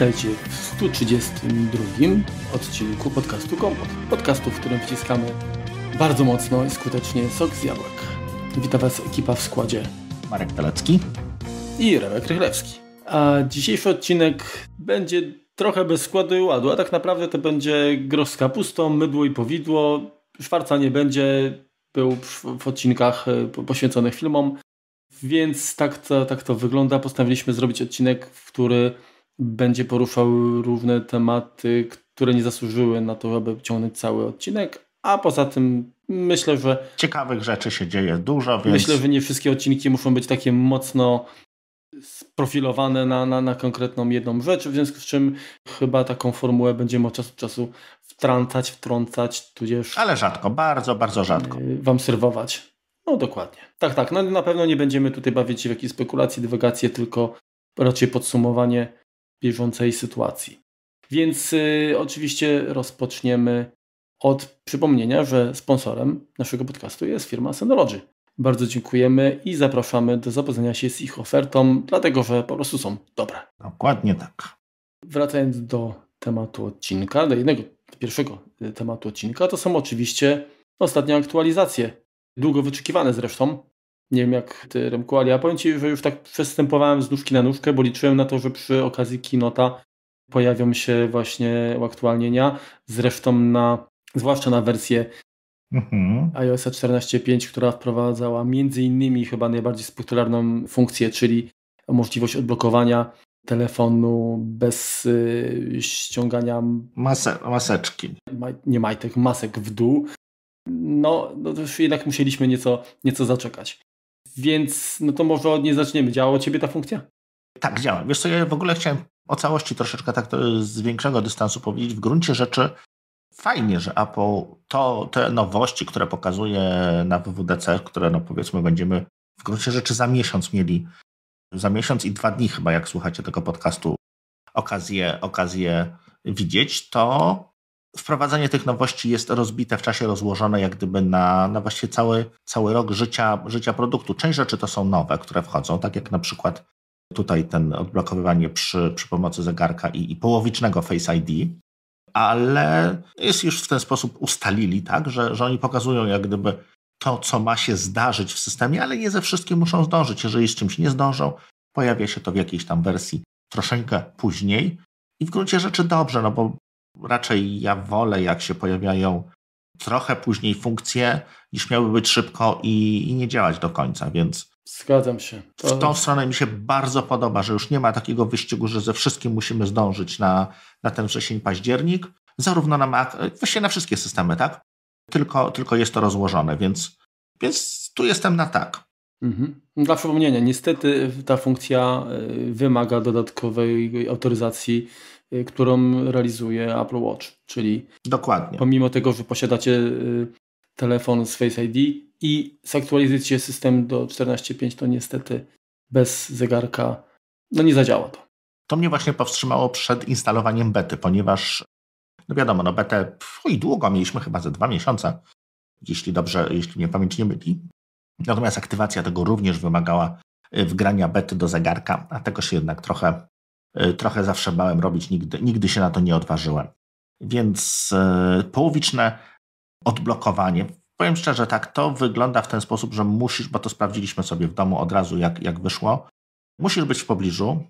Witajcie w 132 odcinku podcastu Kompot. Podcastu, w którym wciskamy bardzo mocno i skutecznie sok z jabłek. Witam Was ekipa w składzie Marek Telecki i Rebek Rychlewski. A dzisiejszy odcinek będzie trochę bez składu i ładu, a tak naprawdę to będzie grosz z kapustą, mydło i powidło. Szwarca nie będzie, był w odcinkach e, poświęconych filmom. Więc tak to, tak to wygląda. Postanowiliśmy zrobić odcinek, w który będzie poruszał różne tematy, które nie zasłużyły na to, aby ciągnąć cały odcinek, a poza tym myślę, że... Ciekawych rzeczy się dzieje dużo, więc... Myślę, że nie wszystkie odcinki muszą być takie mocno sprofilowane na, na, na konkretną jedną rzecz, w związku z czym chyba taką formułę będziemy od czasu do czasu wtrącać, wtrącać, tudzież... Ale rzadko, bardzo, bardzo rzadko. Y, wam serwować. No dokładnie. Tak, tak. No na pewno nie będziemy tutaj bawić się w jakieś spekulacje, dywagacje, tylko raczej podsumowanie bieżącej sytuacji. Więc y, oczywiście rozpoczniemy od przypomnienia, że sponsorem naszego podcastu jest firma Synology. Bardzo dziękujemy i zapraszamy do zapoznania się z ich ofertą, dlatego że po prostu są dobre. Dokładnie tak. Wracając do tematu odcinka, do jednego, do pierwszego y, tematu odcinka, to są oczywiście ostatnie aktualizacje. Długo wyczekiwane zresztą, nie wiem jak ty, Remku, ale ja powiem ci, że już tak przestępowałem z nóżki na nóżkę, bo liczyłem na to, że przy okazji kinota pojawią się właśnie uaktualnienia. Zresztą na, zwłaszcza na wersję mhm. iOS 14.5, która wprowadzała między innymi chyba najbardziej popularną funkcję, czyli możliwość odblokowania telefonu bez y, ściągania Mase maseczki. Maj nie majtek, masek w dół. No, no to już jednak musieliśmy nieco, nieco zaczekać. Więc no to może od niej zaczniemy. Działa u Ciebie ta funkcja? Tak, działa. Wiesz co, ja w ogóle chciałem o całości troszeczkę tak z większego dystansu powiedzieć. W gruncie rzeczy fajnie, że Apple to, te nowości, które pokazuje na WWDC, które no powiedzmy będziemy w gruncie rzeczy za miesiąc mieli, za miesiąc i dwa dni chyba, jak słuchacie tego podcastu, okazję, okazję widzieć, to wprowadzenie tych nowości jest rozbite w czasie, rozłożone jak gdyby na, na właściwie cały, cały rok życia, życia produktu. Część rzeczy to są nowe, które wchodzą, tak jak na przykład tutaj ten odblokowywanie przy, przy pomocy zegarka i, i połowicznego Face ID, ale jest już w ten sposób ustalili, tak, że, że oni pokazują jak gdyby to, co ma się zdarzyć w systemie, ale nie ze wszystkim muszą zdążyć. Jeżeli z czymś nie zdążą, pojawia się to w jakiejś tam wersji troszeczkę później. I w gruncie rzeczy dobrze, no bo raczej ja wolę, jak się pojawiają trochę później funkcje, niż miały być szybko i, i nie działać do końca, więc. Zgadzam się. To... W tą stronę mi się bardzo podoba, że już nie ma takiego wyścigu, że ze wszystkim musimy zdążyć na, na ten wrzesień, październik, zarówno na Mac, właściwie na wszystkie systemy, tak? Tylko, tylko jest to rozłożone, więc, więc tu jestem na tak. Mhm. No, dla przypomnienia, niestety ta funkcja y, wymaga dodatkowej autoryzacji Y, którą realizuje Apple Watch, czyli Dokładnie. pomimo tego, że posiadacie y, telefon z Face ID i zaktualizujecie system do 14.5, to niestety bez zegarka no nie zadziała to. To mnie właśnie powstrzymało przed instalowaniem bety, ponieważ no wiadomo, no betę i długo mieliśmy, chyba ze dwa miesiące, jeśli dobrze, jeśli mnie pamięć nie myli. Natomiast aktywacja tego również wymagała y, wgrania bety do zegarka, a tego się jednak trochę Y, trochę zawsze bałem robić, nigdy, nigdy się na to nie odważyłem. Więc y, połowiczne odblokowanie, powiem szczerze, tak, to wygląda w ten sposób, że musisz, bo to sprawdziliśmy sobie w domu od razu, jak, jak wyszło, musisz być w pobliżu,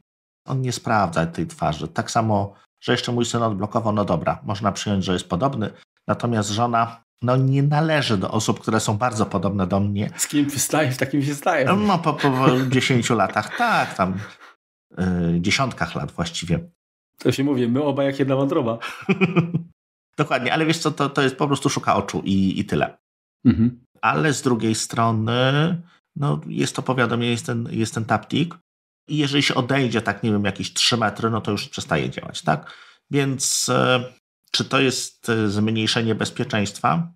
on nie sprawdza tej twarzy. Tak samo, że jeszcze mój syn odblokował, no dobra, można przyjąć, że jest podobny, natomiast żona no nie należy do osób, które są bardzo podobne do mnie. Z kim się stajesz, takim się stajesz. No po, po 10 latach, tak, tam E, dziesiątkach lat właściwie. To się mówi, my obaj jak jedna wątroba. Dokładnie, ale wiesz co, to, to jest po prostu szuka oczu i, i tyle. Mhm. Ale z drugiej strony no, jest to powiadomienie, jest ten, jest ten taptik i jeżeli się odejdzie tak, nie wiem, jakieś 3 metry, no to już przestaje działać, tak? Więc e, czy to jest e, zmniejszenie bezpieczeństwa?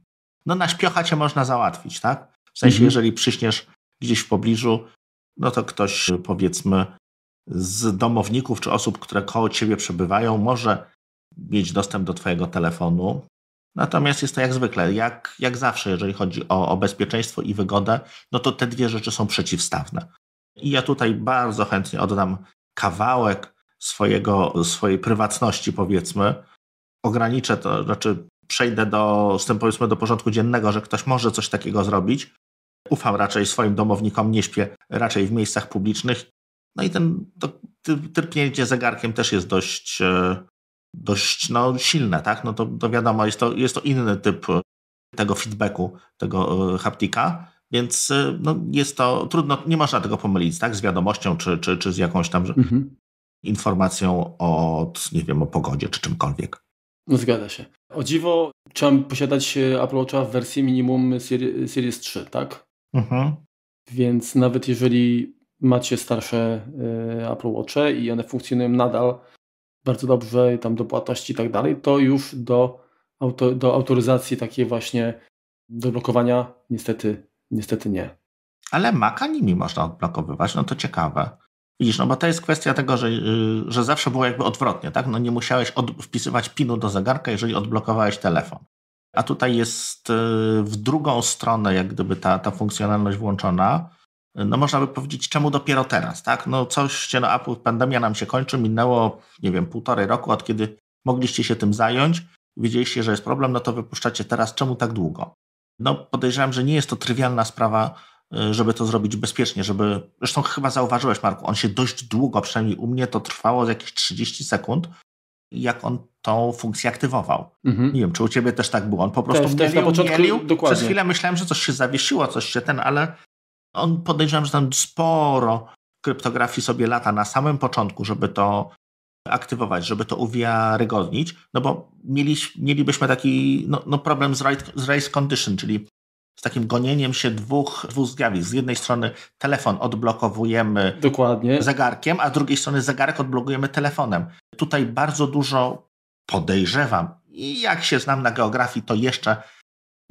No na śpiocha cię można załatwić, tak? W sensie, mhm. jeżeli przyśniesz gdzieś w pobliżu, no to ktoś powiedzmy z domowników czy osób, które koło ciebie przebywają, może mieć dostęp do twojego telefonu. Natomiast jest to jak zwykle, jak, jak zawsze, jeżeli chodzi o, o bezpieczeństwo i wygodę, no to te dwie rzeczy są przeciwstawne. I ja tutaj bardzo chętnie oddam kawałek swojego, swojej prywatności, powiedzmy. Ograniczę to, znaczy przejdę do, z tym powiedzmy do porządku dziennego, że ktoś może coś takiego zrobić. Ufam raczej swoim domownikom, nie śpię raczej w miejscach publicznych no i ten, to tyrknięcie zegarkiem też jest dość, e, dość no, silne, tak? No to, to wiadomo, jest to, jest to inny typ tego feedbacku, tego e, haptika, więc e, no, jest to trudno, nie można tego pomylić, tak? Z wiadomością czy, czy, czy z jakąś tam mhm. informacją od, nie wiem, o pogodzie czy czymkolwiek. No zgadza się. O dziwo, trzeba posiadać Apple Watcha w wersji minimum Series 3, tak? Mhm. Więc nawet jeżeli macie starsze y, Apple Watche i one funkcjonują nadal bardzo dobrze, tam do płatności i tak dalej, to już do, auto, do autoryzacji takiej właśnie do blokowania niestety, niestety nie. Ale Maca nimi można odblokowywać, no to ciekawe. Widzisz, no bo to jest kwestia tego, że, y, że zawsze było jakby odwrotnie, tak? No nie musiałeś od, wpisywać pinu do zegarka, jeżeli odblokowałeś telefon. A tutaj jest y, w drugą stronę jak gdyby ta, ta funkcjonalność włączona, no można by powiedzieć, czemu dopiero teraz, tak? No się, no Apple, pandemia nam się kończy, minęło, nie wiem, półtorej roku, od kiedy mogliście się tym zająć, wiedzieliście, że jest problem, no to wypuszczacie teraz, czemu tak długo? No podejrzewam, że nie jest to trywialna sprawa, y, żeby to zrobić bezpiecznie, żeby, zresztą chyba zauważyłeś Marku, on się dość długo, przynajmniej u mnie to trwało jakieś 30 sekund, jak on tą funkcję aktywował. Mhm. Nie wiem, czy u ciebie też tak było. On po prostu też, mielił, też na początku, mielił. Dokładnie. Przez chwilę myślałem, że coś się zawiesiło, coś się ten, ale on podejrzewam, że tam sporo kryptografii sobie lata na samym początku, żeby to aktywować, żeby to uwiarygodnić, no bo mieli, mielibyśmy taki no, no problem z, right, z race condition, czyli z takim gonieniem się dwóch, dwóch zjawisk. Z jednej strony telefon odblokowujemy Dokładnie. zegarkiem, a z drugiej strony zegarek odblokujemy telefonem. Tutaj bardzo dużo podejrzewam i jak się znam na geografii, to jeszcze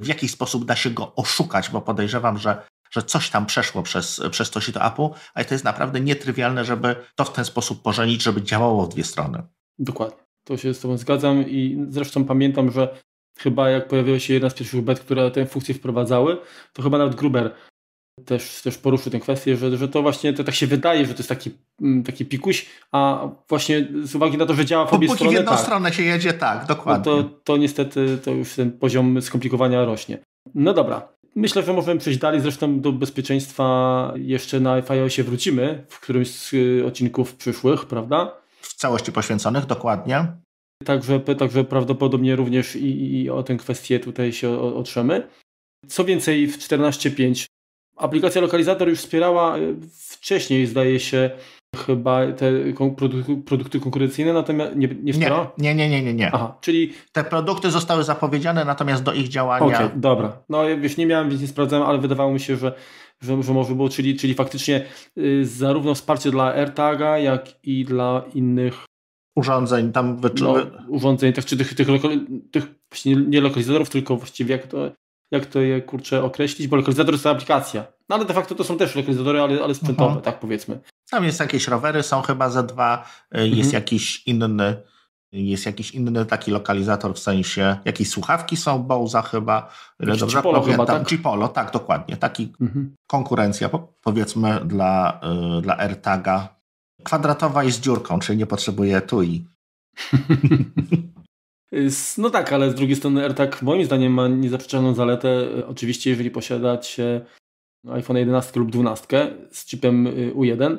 w jakiś sposób da się go oszukać, bo podejrzewam, że że coś tam przeszło przez, przez to sito appu, ale to jest naprawdę nietrywialne, żeby to w ten sposób pożenić, żeby działało w dwie strony. Dokładnie. To się z Tobą zgadzam i zresztą pamiętam, że chyba jak pojawiła się jedna z pierwszych bet, które tę funkcję wprowadzały, to chyba nawet Gruber też, też poruszył tę kwestię, że, że to właśnie to tak się wydaje, że to jest taki, mm, taki pikuś, a właśnie z uwagi na to, że działa w obie Dopóki strony. w jedną tak. stronę się jedzie, tak, dokładnie. No to, to niestety to już ten poziom skomplikowania rośnie. No dobra, Myślę, że możemy przejść dalej. Zresztą do bezpieczeństwa jeszcze na FIOSie wrócimy w którymś z y, odcinków przyszłych, prawda? W całości poświęconych, dokładnie. Także, także prawdopodobnie również i, i o tę kwestię tutaj się otrzemy. Co więcej, w 14.5 aplikacja lokalizator już wspierała y, wcześniej, zdaje się, chyba te produkty, konkurencyjne, natomiast nie, nie Nie, nie, nie, nie, nie. Aha, czyli... Te produkty zostały zapowiedziane, natomiast do ich działania... Okej, okay, dobra. No ja nie miałem, więc nie sprawdzałem, ale wydawało mi się, że, że, że może było, czyli, czyli faktycznie y, zarówno wsparcie dla AirTaga, jak i dla innych urządzeń tam wyczuły. No, urządzeń, tak, czy tych, tych, tych właśnie nie lokalizatorów, tylko właściwie jak to, jak to je kurczę określić, bo lokalizator to jest aplikacja. No ale de facto to są też lokalizatory, ale, ale sprzętowe, mhm. tak powiedzmy. Tam jest jakieś rowery, są chyba ze dwa, y, jest mhm. jakiś inny, jest jakiś inny taki lokalizator w sensie, jakieś słuchawki są, Bose chyba, Jakiś dobrze chyba, tak? tak dokładnie, taki mhm. konkurencja powiedzmy dla, y, dla AirTaga. Kwadratowa i z dziurką, czyli nie potrzebuje TUI. No tak, ale z drugiej strony AirTag moim zdaniem ma niezaprzeczalną zaletę, y, oczywiście jeżeli posiadać iPhone 11 lub 12 z chipem y, U1,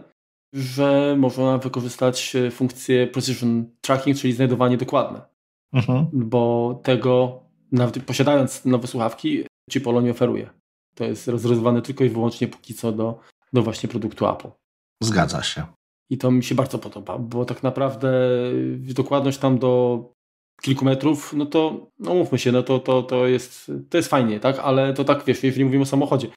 że można wykorzystać e, funkcję precision tracking, czyli znajdowanie dokładne. Mhm. Bo tego, nawet posiadając nowe słuchawki, ci Polo nie oferuje. To jest rozrywane tylko i wyłącznie póki co do, do właśnie produktu Apple. Zgadza się. I to mi się bardzo podoba, bo tak naprawdę e, dokładność tam do kilku metrów, no to no mówmy się, no to, to, to, jest, to jest fajnie, tak? Ale to tak, wiesz, jeżeli mówimy o samochodzie,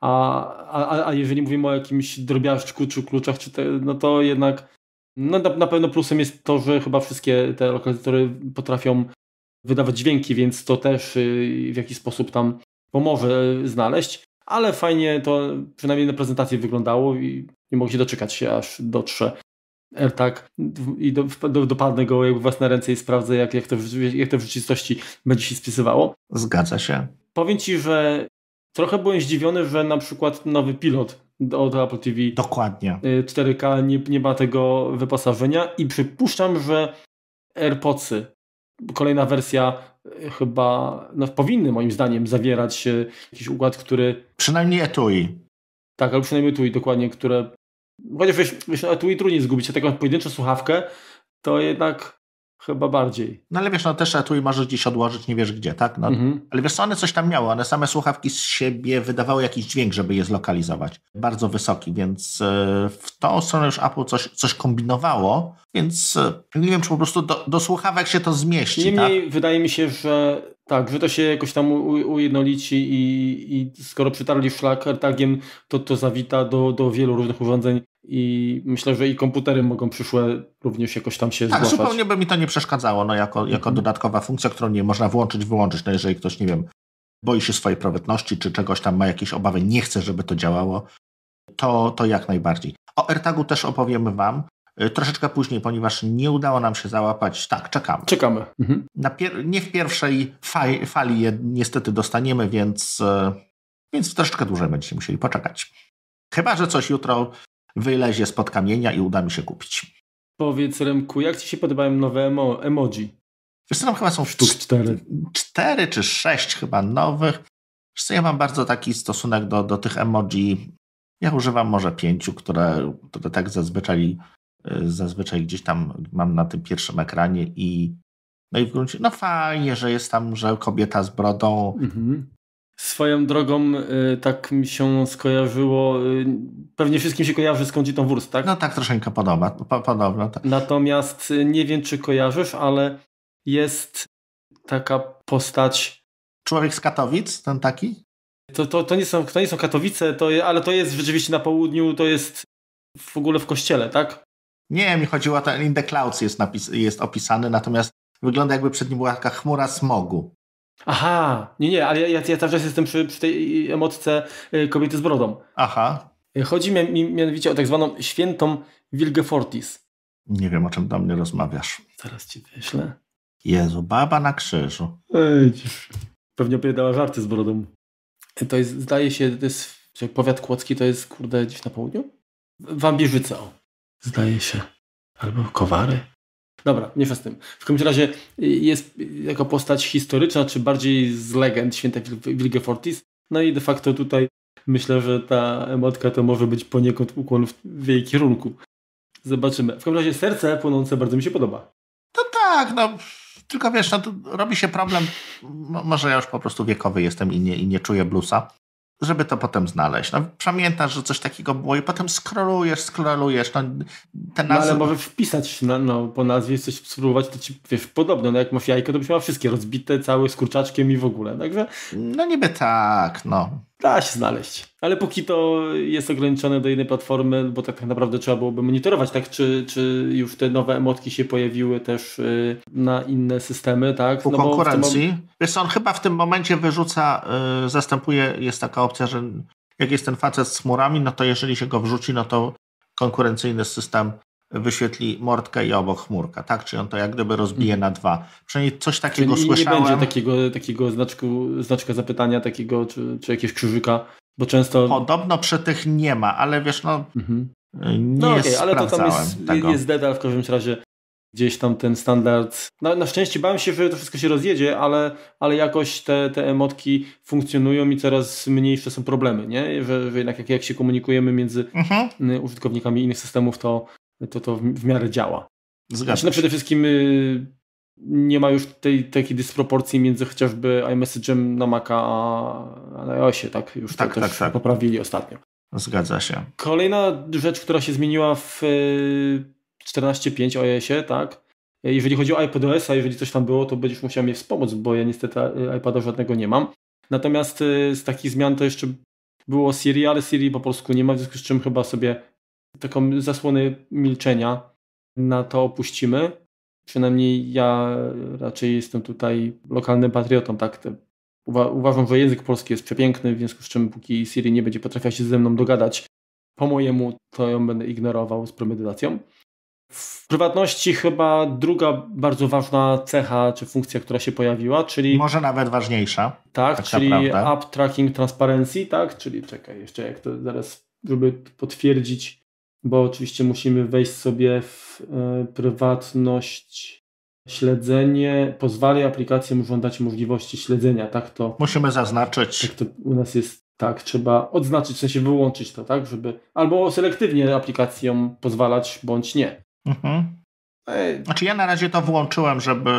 a, a, a jeżeli mówimy o jakimś drobiażdżku czy kluczach, czy te, no to jednak no na, na pewno plusem jest to, że chyba wszystkie te lokalizatory potrafią wydawać dźwięki, więc to też y, w jakiś sposób tam pomoże znaleźć. Ale fajnie to przynajmniej na prezentacji wyglądało i nie mogę się doczekać, się, aż dotrze AirTag i do, do, dopadnę go jakby własne ręce i sprawdzę, jak, jak, to, jak to w rzeczywistości będzie się spisywało. Zgadza się. Powiem Ci, że Trochę byłem zdziwiony, że na przykład nowy pilot od Apple TV Dokładnie. 4K y, nie, nie ma tego wyposażenia i przypuszczam, że AirPodsy, kolejna wersja y, chyba no, powinny moim zdaniem zawierać jakiś układ, który... Przynajmniej etui. Tak, albo przynajmniej etui dokładnie, które... Chociaż wiesz, wiesz no, etui trudniej zgubić, a taką pojedynczą słuchawkę to jednak Chyba bardziej. No ale wiesz, no też tu i możesz gdzieś odłożyć, nie wiesz gdzie, tak? No, mhm. Ale wiesz co, one coś tam miały, one same słuchawki z siebie wydawały jakiś dźwięk, żeby je zlokalizować. Bardzo wysoki, więc e, w tą stronę już Apple coś, coś kombinowało, więc e, nie wiem, czy po prostu do, do słuchawek się to zmieści. Tak? Niemniej tak? wydaje mi się, że tak, że to się jakoś tam ujednolici i, i skoro przytarli szlak AirTagiem, to to zawita do, do wielu różnych urządzeń i myślę, że i komputery mogą przyszłe również jakoś tam się tak, zupełnie by mi to nie przeszkadzało, no jako, jako mhm. dodatkowa funkcja, którą nie można włączyć, wyłączyć, no jeżeli ktoś, nie wiem, boi się swojej prywatności, czy czegoś tam ma jakieś obawy, nie chce, żeby to działało, to, to jak najbardziej. O AirTagu też opowiemy Wam y, troszeczkę później, ponieważ nie udało nam się załapać. Tak, czekamy. Czekamy. Mhm. nie w pierwszej fali, fali je niestety dostaniemy, więc, y, więc troszeczkę dłużej będziecie musieli poczekać. Chyba, że coś jutro wylezie spod kamienia i uda mi się kupić. Powiedz Remku, jak Ci się podobają nowe emo emoji? Wiesz co, tam chyba są sztuk cztery. cztery czy sześć chyba nowych. Wiesz co, ja mam bardzo taki stosunek do, do tych emoji. Ja używam może pięciu, które, które tak zazwyczaj, y, zazwyczaj gdzieś tam mam na tym pierwszym ekranie i no i w gruncie, no fajnie, że jest tam, że kobieta z brodą, mhm. Swoją drogą y, tak mi się skojarzyło, y, pewnie wszystkim się kojarzy z tą Wurst, tak? No tak, troszeczkę podoba, po, podobno. Tak. Natomiast y, nie wiem, czy kojarzysz, ale jest taka postać... Człowiek z Katowic, ten taki? To, to, to, nie, są, to nie są Katowice, to, ale to jest rzeczywiście na południu, to jest w ogóle w kościele, tak? Nie, mi chodziło o ten In the Clouds jest, napis, jest opisany, natomiast wygląda jakby przed nim była taka chmura smogu. Aha, nie, nie, ale ja, ja, cały czas jestem przy, przy tej emocji y, kobiety z brodą. Aha. Y, chodzi mi mianowicie o tak zwaną świętą Wilgefortis. Nie wiem, o czym do mnie rozmawiasz. Zaraz ci wyślę. Jezu, baba na krzyżu. Ej, pewnie opowiadała żarty z brodą. Y, to jest, zdaje się, to jest, powiat kłodzki to jest, kurde, gdzieś na południu? Wambierzyca, o. Zdaje się. Albo Kowary. Dobra, nie z tym. W każdym razie y, jest y, jako postać historyczna, czy bardziej z legend święta Wilgefortis. No i de facto tutaj myślę, że ta emotka to może być poniekąd ukłon w, w jej kierunku. Zobaczymy. W każdym razie serce płonące bardzo mi się podoba. No tak, no tylko wiesz, no, robi się problem, może ja już po prostu wiekowy jestem i nie, i nie czuję blusa, żeby to potem znaleźć. No, pamiętasz, że coś takiego było i potem skrolujesz, skrolujesz. No, te nazwy... no ale może wpisać na, no, po nazwie coś spróbować, to ci wiesz, podobno, no, jak masz jajko, to byś miał wszystkie rozbite, całe z kurczaczkiem i w ogóle, także... No niby tak, no. Da się znaleźć. Ale póki to jest ograniczone do jednej platformy, bo tak naprawdę trzeba byłoby monitorować, tak? Czy, czy już te nowe emotki się pojawiły też y, na inne systemy, tak? Po no konkurencji. Bo Wiesz, on chyba w tym momencie wyrzuca, yy, zastępuje, jest taka opcja, że jak jest ten facet z chmurami, no to jeżeli się go wrzuci, no to konkurencyjny system wyświetli mordkę i obok chmurka, tak? Czyli on to jak gdyby rozbije mhm. na dwa. Przynajmniej coś takiego Czyli słyszałem. nie będzie takiego, takiego znaczku, znaczka zapytania takiego, czy, czy jakiegoś krzyżyka, bo często... Podobno przy tych nie ma, ale wiesz, no mhm. nie no, okay, ale to tam jest, jest detal w każdym razie gdzieś tam ten standard. Na, na, szczęście bałem się, że to wszystko się rozjedzie, ale, ale jakoś te, te emotki funkcjonują i coraz mniejsze są problemy, nie? Że, że jednak jak, jak się komunikujemy między mhm. użytkownikami innych systemów, to, to to w miarę działa. Zgadza znaczy, no, się. No przede wszystkim y, nie ma już tej takiej dysproporcji między chociażby iMessage'em na Maca a iOSie, tak? Już tak, to tak, tak. poprawili ostatnio. Zgadza się. Kolejna rzecz, która się zmieniła w 14.5 y, iOSie, tak? Jeżeli chodzi o iPadOS, a jeżeli coś tam było, to będziesz musiał mnie wspomóc, bo ja niestety y, iPada żadnego nie mam. Natomiast z takich zmian to jeszcze było Siri, ale Siri po polsku nie ma, w związku z czym chyba sobie taką zasłonę milczenia na to opuścimy. Przynajmniej ja raczej jestem tutaj lokalnym patriotą, tak? Uwa uważam, że język polski jest przepiękny, w związku z czym póki Siri nie będzie potrafiła się ze mną dogadać po mojemu, to ją będę ignorował z premedytacją. W prywatności chyba druga bardzo ważna cecha czy funkcja, która się pojawiła, czyli. Może nawet ważniejsza. Tak, tak czyli App Tracking Transparency, tak? Czyli czekaj, jeszcze jak to zaraz, żeby potwierdzić bo oczywiście musimy wejść sobie w e, prywatność śledzenie, pozwali aplikacjom żądać możliwości śledzenia, tak to... Musimy zaznaczyć. Tak to u nas jest tak, trzeba odznaczyć, w sensie wyłączyć to, tak, żeby... Albo selektywnie aplikacjom pozwalać, bądź nie. Mhm. No znaczy ja na razie to włączyłem, żeby,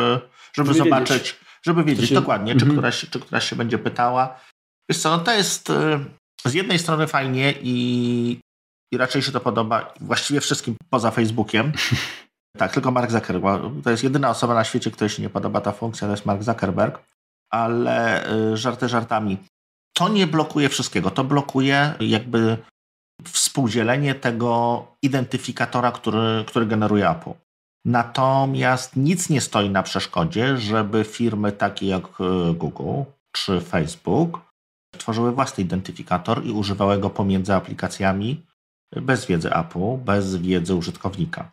żeby, żeby zobaczyć, wiedzieć. żeby wiedzieć się... dokładnie, czy, mhm. któraś, czy któraś się będzie pytała. Wiesz co, no to jest y, z jednej strony fajnie i i raczej się to podoba właściwie wszystkim poza Facebookiem. tak, tylko Mark Zuckerberg. To jest jedyna osoba na świecie, której się nie podoba ta funkcja, to jest Mark Zuckerberg. Ale y, żarty żartami. To nie blokuje wszystkiego. To blokuje jakby współdzielenie tego identyfikatora, który, który generuje Apple. Natomiast nic nie stoi na przeszkodzie, żeby firmy takie jak y, Google czy Facebook tworzyły własny identyfikator i używały go pomiędzy aplikacjami bez wiedzy Apple, bez wiedzy użytkownika.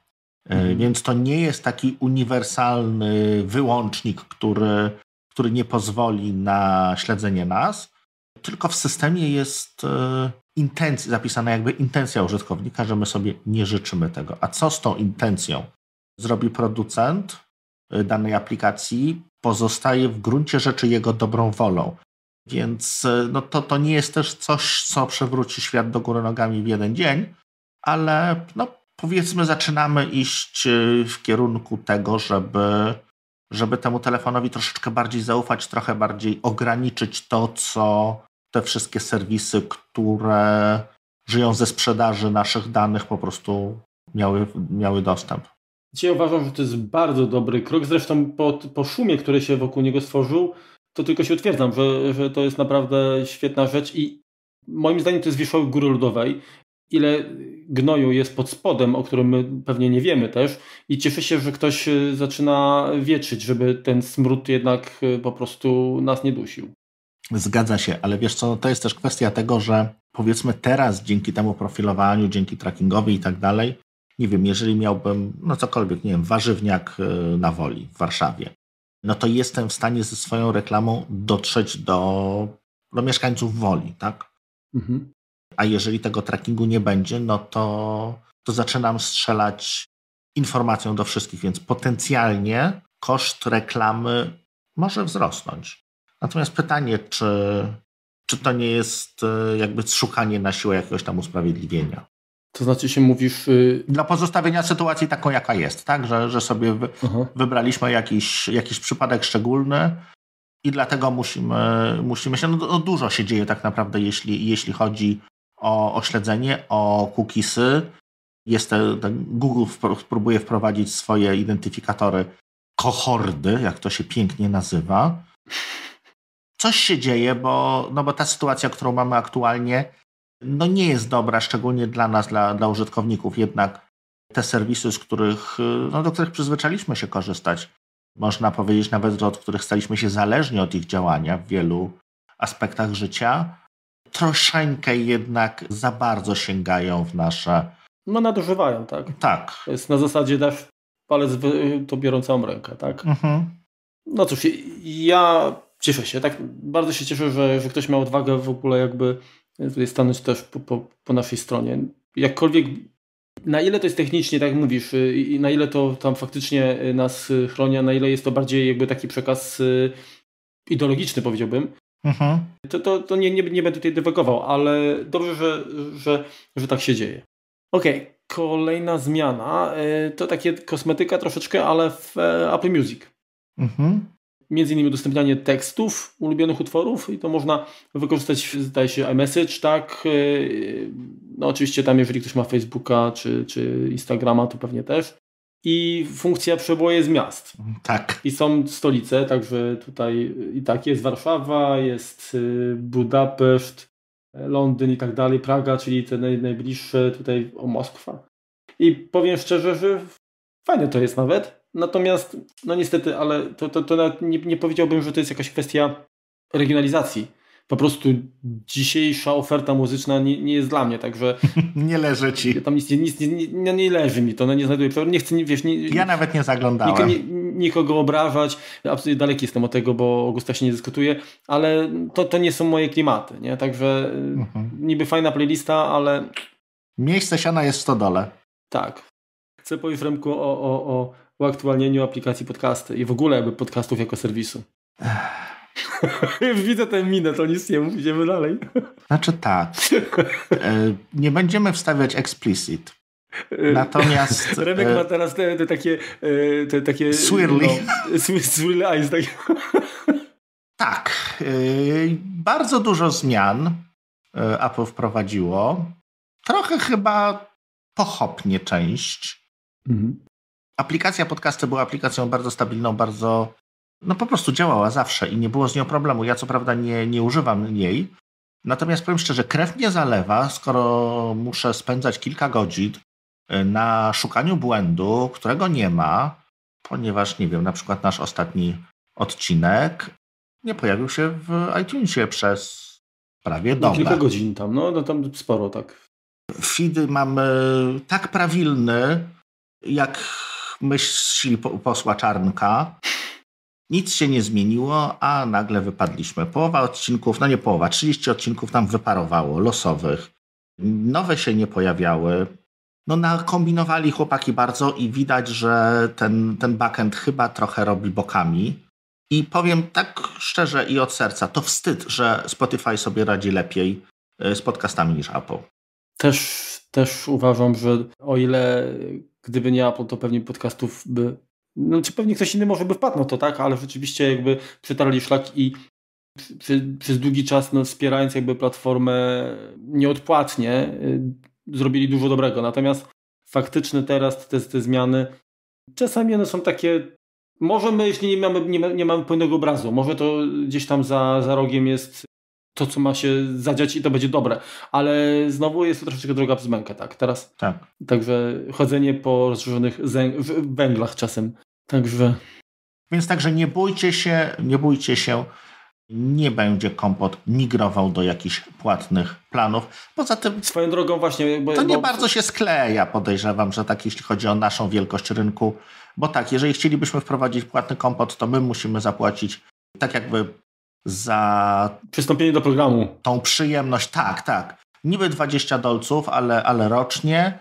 E, mhm. Więc to nie jest taki uniwersalny wyłącznik, który, który nie pozwoli na śledzenie nas, tylko w systemie jest e, intencja, zapisana jakby intencja użytkownika, że my sobie nie życzymy tego. A co z tą intencją zrobi producent e, danej aplikacji, pozostaje w gruncie rzeczy jego dobrą wolą. Więc e, no to, to nie jest też coś, co przewróci świat do góry nogami w jeden dzień, ale no powiedzmy zaczynamy iść e, w kierunku tego, żeby, żeby temu telefonowi troszeczkę bardziej zaufać, trochę bardziej ograniczyć to, co te wszystkie serwisy, które żyją ze sprzedaży naszych danych, po prostu miały, miały dostęp. Ja uważam, że to jest bardzo dobry krok. Zresztą po, po szumie, który się wokół niego stworzył, to tylko się utwierdzam, że, że to jest naprawdę świetna rzecz i moim zdaniem to jest wierzchołek góry lodowej. Ile gnoju jest pod spodem, o którym my pewnie nie wiemy też i cieszę się, że ktoś e, zaczyna wieczyć, żeby ten smród jednak e, po prostu nas nie dusił. Zgadza się, ale wiesz co, to jest też kwestia tego, że powiedzmy teraz dzięki temu profilowaniu, dzięki trackingowi i tak dalej, nie wiem, jeżeli miałbym, no cokolwiek, nie wiem, warzywniak e, na woli w Warszawie, no to jestem w stanie ze swoją reklamą dotrzeć do, do mieszkańców woli, tak? Mhm. A jeżeli tego trackingu nie będzie, no to, to zaczynam strzelać informacją do wszystkich, więc potencjalnie koszt reklamy może wzrosnąć. Natomiast pytanie, czy, czy to nie jest e, jakby szukanie na siłę jakiegoś tam usprawiedliwienia? To znaczy się mówisz... Y, Dla pozostawienia sytuacji taką, jaka jest, tak? Że, że sobie wy, wybraliśmy jakiś, jakiś przypadek szczególny i dlatego musimy, musimy się... No, no, dużo się dzieje tak naprawdę, jeśli, jeśli chodzi o, o śledzenie, o cookiesy. Jest te, te Google próbuje wprowadzić swoje identyfikatory kohordy, jak to się pięknie nazywa. Coś się dzieje, bo, no bo ta sytuacja, którą mamy aktualnie, no nie jest dobra, szczególnie dla nas, dla, dla użytkowników. Jednak te serwisy, z których, y, no, do których przyzwyczailiśmy się korzystać, można powiedzieć nawet, od których staliśmy się zależni od ich działania w wielu aspektach życia, troszeczkę jednak za bardzo sięgają w nasze. No nadużywają, tak. Tak. jest na zasadzie dasz palec, w, to biorą całą rękę, tak? Mhm. No cóż, ja cieszę się, tak bardzo się cieszę, że, że ktoś miał odwagę w ogóle jakby tutaj stanąć też po, po, po naszej stronie. Jakkolwiek na ile to jest technicznie, tak jak mówisz, y, i na ile to tam faktycznie y, nas y, chroni, a na ile jest to bardziej jakby taki przekaz ideologiczny, powiedziałbym, mhm. to, to, to nie, nie, nie będę tutaj dywagował, ale dobrze, że, że, że tak się dzieje. Okej, okay. kolejna zmiana to takie kosmetyka troszeczkę, ale w e, Apple Music. Mhm między innymi udostępnianie tekstów ulubionych utworów i to można wykorzystać, zdaje się, iMessage, tak? Y, no oczywiście tam, jeżeli ktoś ma Facebooka czy, czy Instagrama, to pewnie też. I funkcja przeboje z miast. Mhm, tak. I są stolice, także tutaj i tak jest Warszawa, jest y, Budapeszt, y, Londyn i tak dalej, Praga, czyli te naj, najbliższe tutaj o Moskwa. I powiem szczerze, że fajne to jest nawet Natomiast, no niestety, ale to, to, to nawet nie, nie powiedziałbym, że to jest jakaś kwestia regionalizacji. Po prostu dzisiejsza oferta muzyczna nie, nie jest dla mnie, także... nie leży ci. Tam nic, nic nie, nie, no nie leży mi to, no nie znajduję... Nie chcę, wiesz... Nie, ja nawet nie zaglądałem. Nik, nikogo obrażać, absolutnie daleki jestem od tego, bo Augusta się nie dyskutuje, ale to, to nie są moje klimaty, nie? Także y, mhm. niby fajna playlista, ale... Miejsce siana jest w stodole. Tak. Chcę powiedzieć, Remku, o, o, o uaktualnieniu aplikacji podcasty i w ogóle jakby podcastów jako serwisu. Widzę tę minę, to nic nie mów, idziemy dalej. Znaczy tak, e, nie będziemy wstawiać explicit. E, Natomiast... Remek ma e, teraz te, te takie... Te, takie swirly. No, swirly eyes. Tak. tak. Bardzo dużo zmian Apple wprowadziło. Trochę chyba pochopnie część. Mhm aplikacja podcasty była aplikacją bardzo stabilną, bardzo. No po prostu działała zawsze i nie było z nią problemu. Ja co prawda nie, nie używam jej. Natomiast powiem szczerze, krew mnie zalewa, skoro muszę spędzać kilka godzin y, na szukaniu błędu, którego nie ma, ponieważ nie wiem, na przykład nasz ostatni odcinek nie pojawił się w iTunesie przez prawie no, dobę. kilka godzin tam, no, no tam sporo, tak. Feedy mamy tak prawilny, jak myśli posła Czarnka. Nic się nie zmieniło, a nagle wypadliśmy. Połowa odcinków, no nie połowa, 30 odcinków nam wyparowało, losowych. Nowe się nie pojawiały. No nakombinowali chłopaki bardzo i widać, że ten, ten backend chyba trochę robi bokami. I powiem tak szczerze i od serca, to wstyd, że Spotify sobie radzi lepiej e, z podcastami niż Apple. Też, też uważam, że o ile gdyby nie Apple, to pewnie podcastów by. No, czy pewnie ktoś inny może by wpadł na to, tak? Ale rzeczywiście jakby przetarli szlak i przy, przez długi czas, no, wspierając jakby platformę nieodpłatnie, y, zrobili dużo dobrego. Natomiast faktyczne teraz te, te zmiany, czasami one są takie. Może my, jeśli nie mamy, nie, nie mamy pełnego obrazu, może to gdzieś tam za, za rogiem jest to, co ma się zadziać i to będzie dobre. Ale znowu jest to troszeczkę droga przez tak? Teraz. Tak. Także chodzenie po rozszerzonych węglach czasem. Także. Więc także nie bójcie się, nie bójcie się. Nie będzie kompot migrował do jakichś płatnych planów. Poza tym. Swoją drogą, właśnie. Bo, to nie bo... bardzo się skleja, podejrzewam, że tak, jeśli chodzi o naszą wielkość rynku. Bo tak, jeżeli chcielibyśmy wprowadzić płatny kompot, to my musimy zapłacić tak jakby za. Przystąpienie do programu. Tą przyjemność, tak, tak. Niby 20 dolców, ale, ale rocznie.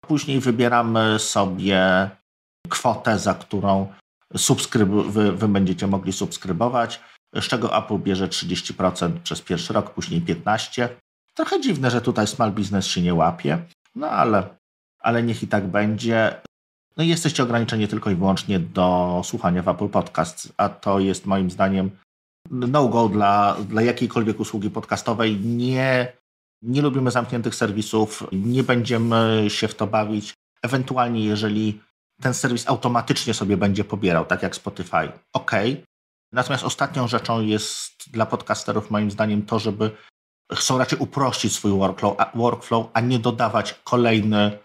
Później wybieramy sobie kwotę, za którą subskryb- wy, wy będziecie mogli subskrybować, z czego Apple bierze 30% przez pierwszy rok, później 15%. Trochę dziwne, że tutaj small business się nie łapie, no ale, ale niech i tak będzie. No i jesteście ograniczeni tylko i wyłącznie do słuchania w Apple Podcast, a to jest moim zdaniem no-go dla, dla jakiejkolwiek usługi podcastowej. Nie, nie lubimy zamkniętych serwisów, nie będziemy się w to bawić. Ewentualnie, jeżeli ten serwis automatycznie sobie będzie pobierał, tak jak Spotify, ok. Natomiast ostatnią rzeczą jest dla podcasterów, moim zdaniem, to, żeby chcą raczej uprościć swój workflow, a, workflow, a nie dodawać kolejny,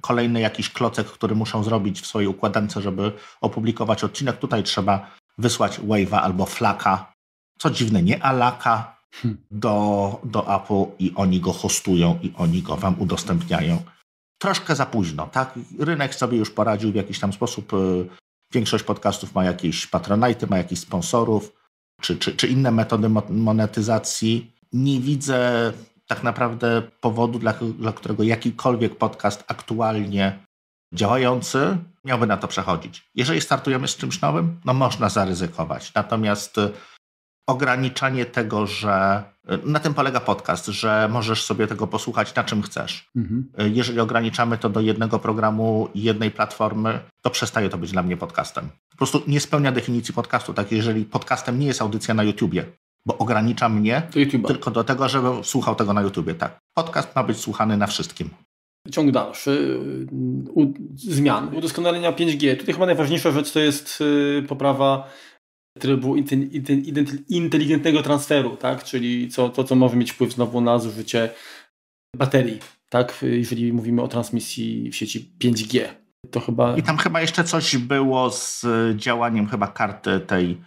kolejny jakiś klocek, który muszą zrobić w swojej układance, żeby opublikować odcinek. Tutaj trzeba wysłać wave'a albo flaka co dziwne, nie Alaka hmm. do, do Apple i oni go hostują i oni go wam udostępniają. Troszkę za późno, tak? Rynek sobie już poradził w jakiś tam sposób. Y, większość podcastów ma jakieś patronajty, ma jakichś sponsorów, czy, czy, czy inne metody monetyzacji. Nie widzę tak naprawdę powodu, dla, dla którego jakikolwiek podcast aktualnie działający miałby na to przechodzić. Jeżeli startujemy z czymś nowym, no można zaryzykować. Natomiast y, ograniczanie tego, że y, na tym polega podcast, że możesz sobie tego posłuchać na czym chcesz. Mhm. Y, jeżeli ograniczamy to do jednego programu i jednej platformy, to przestaje to być dla mnie podcastem. Po prostu nie spełnia definicji podcastu. Tak, jeżeli podcastem nie jest audycja na YouTubie, bo ogranicza mnie tylko do tego, żebym słuchał tego na YouTubie. Tak. Podcast ma być słuchany na wszystkim. Ciąg dalszy y, u, zmian, udoskonalenia 5G. Tutaj chyba najważniejsza rzecz to jest poprawa trybu inteligentnego transferu, tak? czyli co, to, co może mieć wpływ znowu na zużycie baterii, tak? jeżeli mówimy o transmisji w sieci 5G. To chyba... I tam chyba jeszcze coś było z działaniem chyba karty tej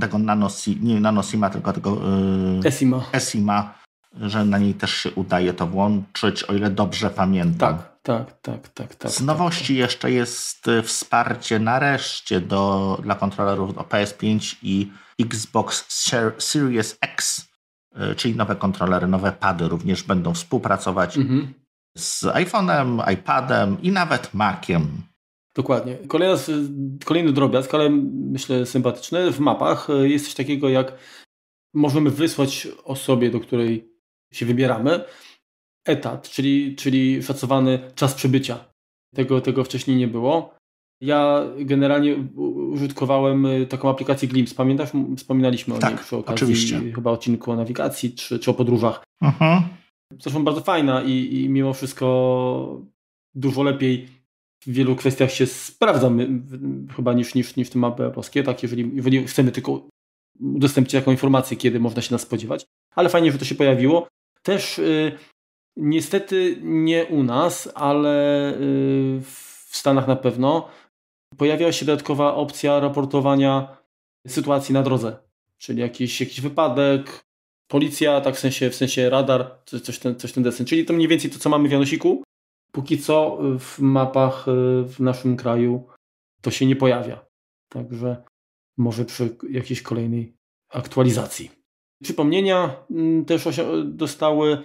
tego nano, nie nanosima, tylko tego yy, esima. esima że na niej też się udaje to włączyć, o ile dobrze pamiętam. Tak, tak, tak, tak. tak Z tak. nowości tak, tak. jeszcze jest y, wsparcie nareszcie do, dla kontrolerów do PS5 i Xbox Series X, y, czyli nowe kontrolery, nowe pady również będą współpracować mhm. z iPhone'em, iPadem i nawet Maciem. Dokładnie. Kolejna, kolejny drobiazg, ale myślę sympatyczny. W mapach y, jest coś takiego jak możemy wysłać osobie, do której się wybieramy, etat, czyli, czyli szacowany czas przybycia. Tego, tego wcześniej nie było. Ja generalnie użytkowałem y, taką aplikację Glimpse. Pamiętasz, wspominaliśmy o tak, niej przy okazji oczywiście. chyba odcinku o nawigacji czy, czy o podróżach. Aha, mhm. Zresztą bardzo fajna i, i mimo wszystko dużo lepiej w wielu kwestiach się sprawdza chyba niż, niż, niż te mapy polskie, tak, jeżeli, jeżeli chcemy tylko udostępnić jaką informację, kiedy można się nas spodziewać. Ale fajnie, że to się pojawiło. Też y, niestety nie u nas, ale y, w Stanach na pewno pojawia się dodatkowa opcja raportowania sytuacji na drodze. Czyli jakiś, jakiś wypadek, policja, tak w sensie, w sensie radar, coś, coś, ten, coś ten desen. Czyli to mniej więcej to, co mamy w Janosiku. Póki co w mapach y, w naszym kraju to się nie pojawia. Także może przy jakiejś kolejnej aktualizacji. Przypomnienia mm, też dostały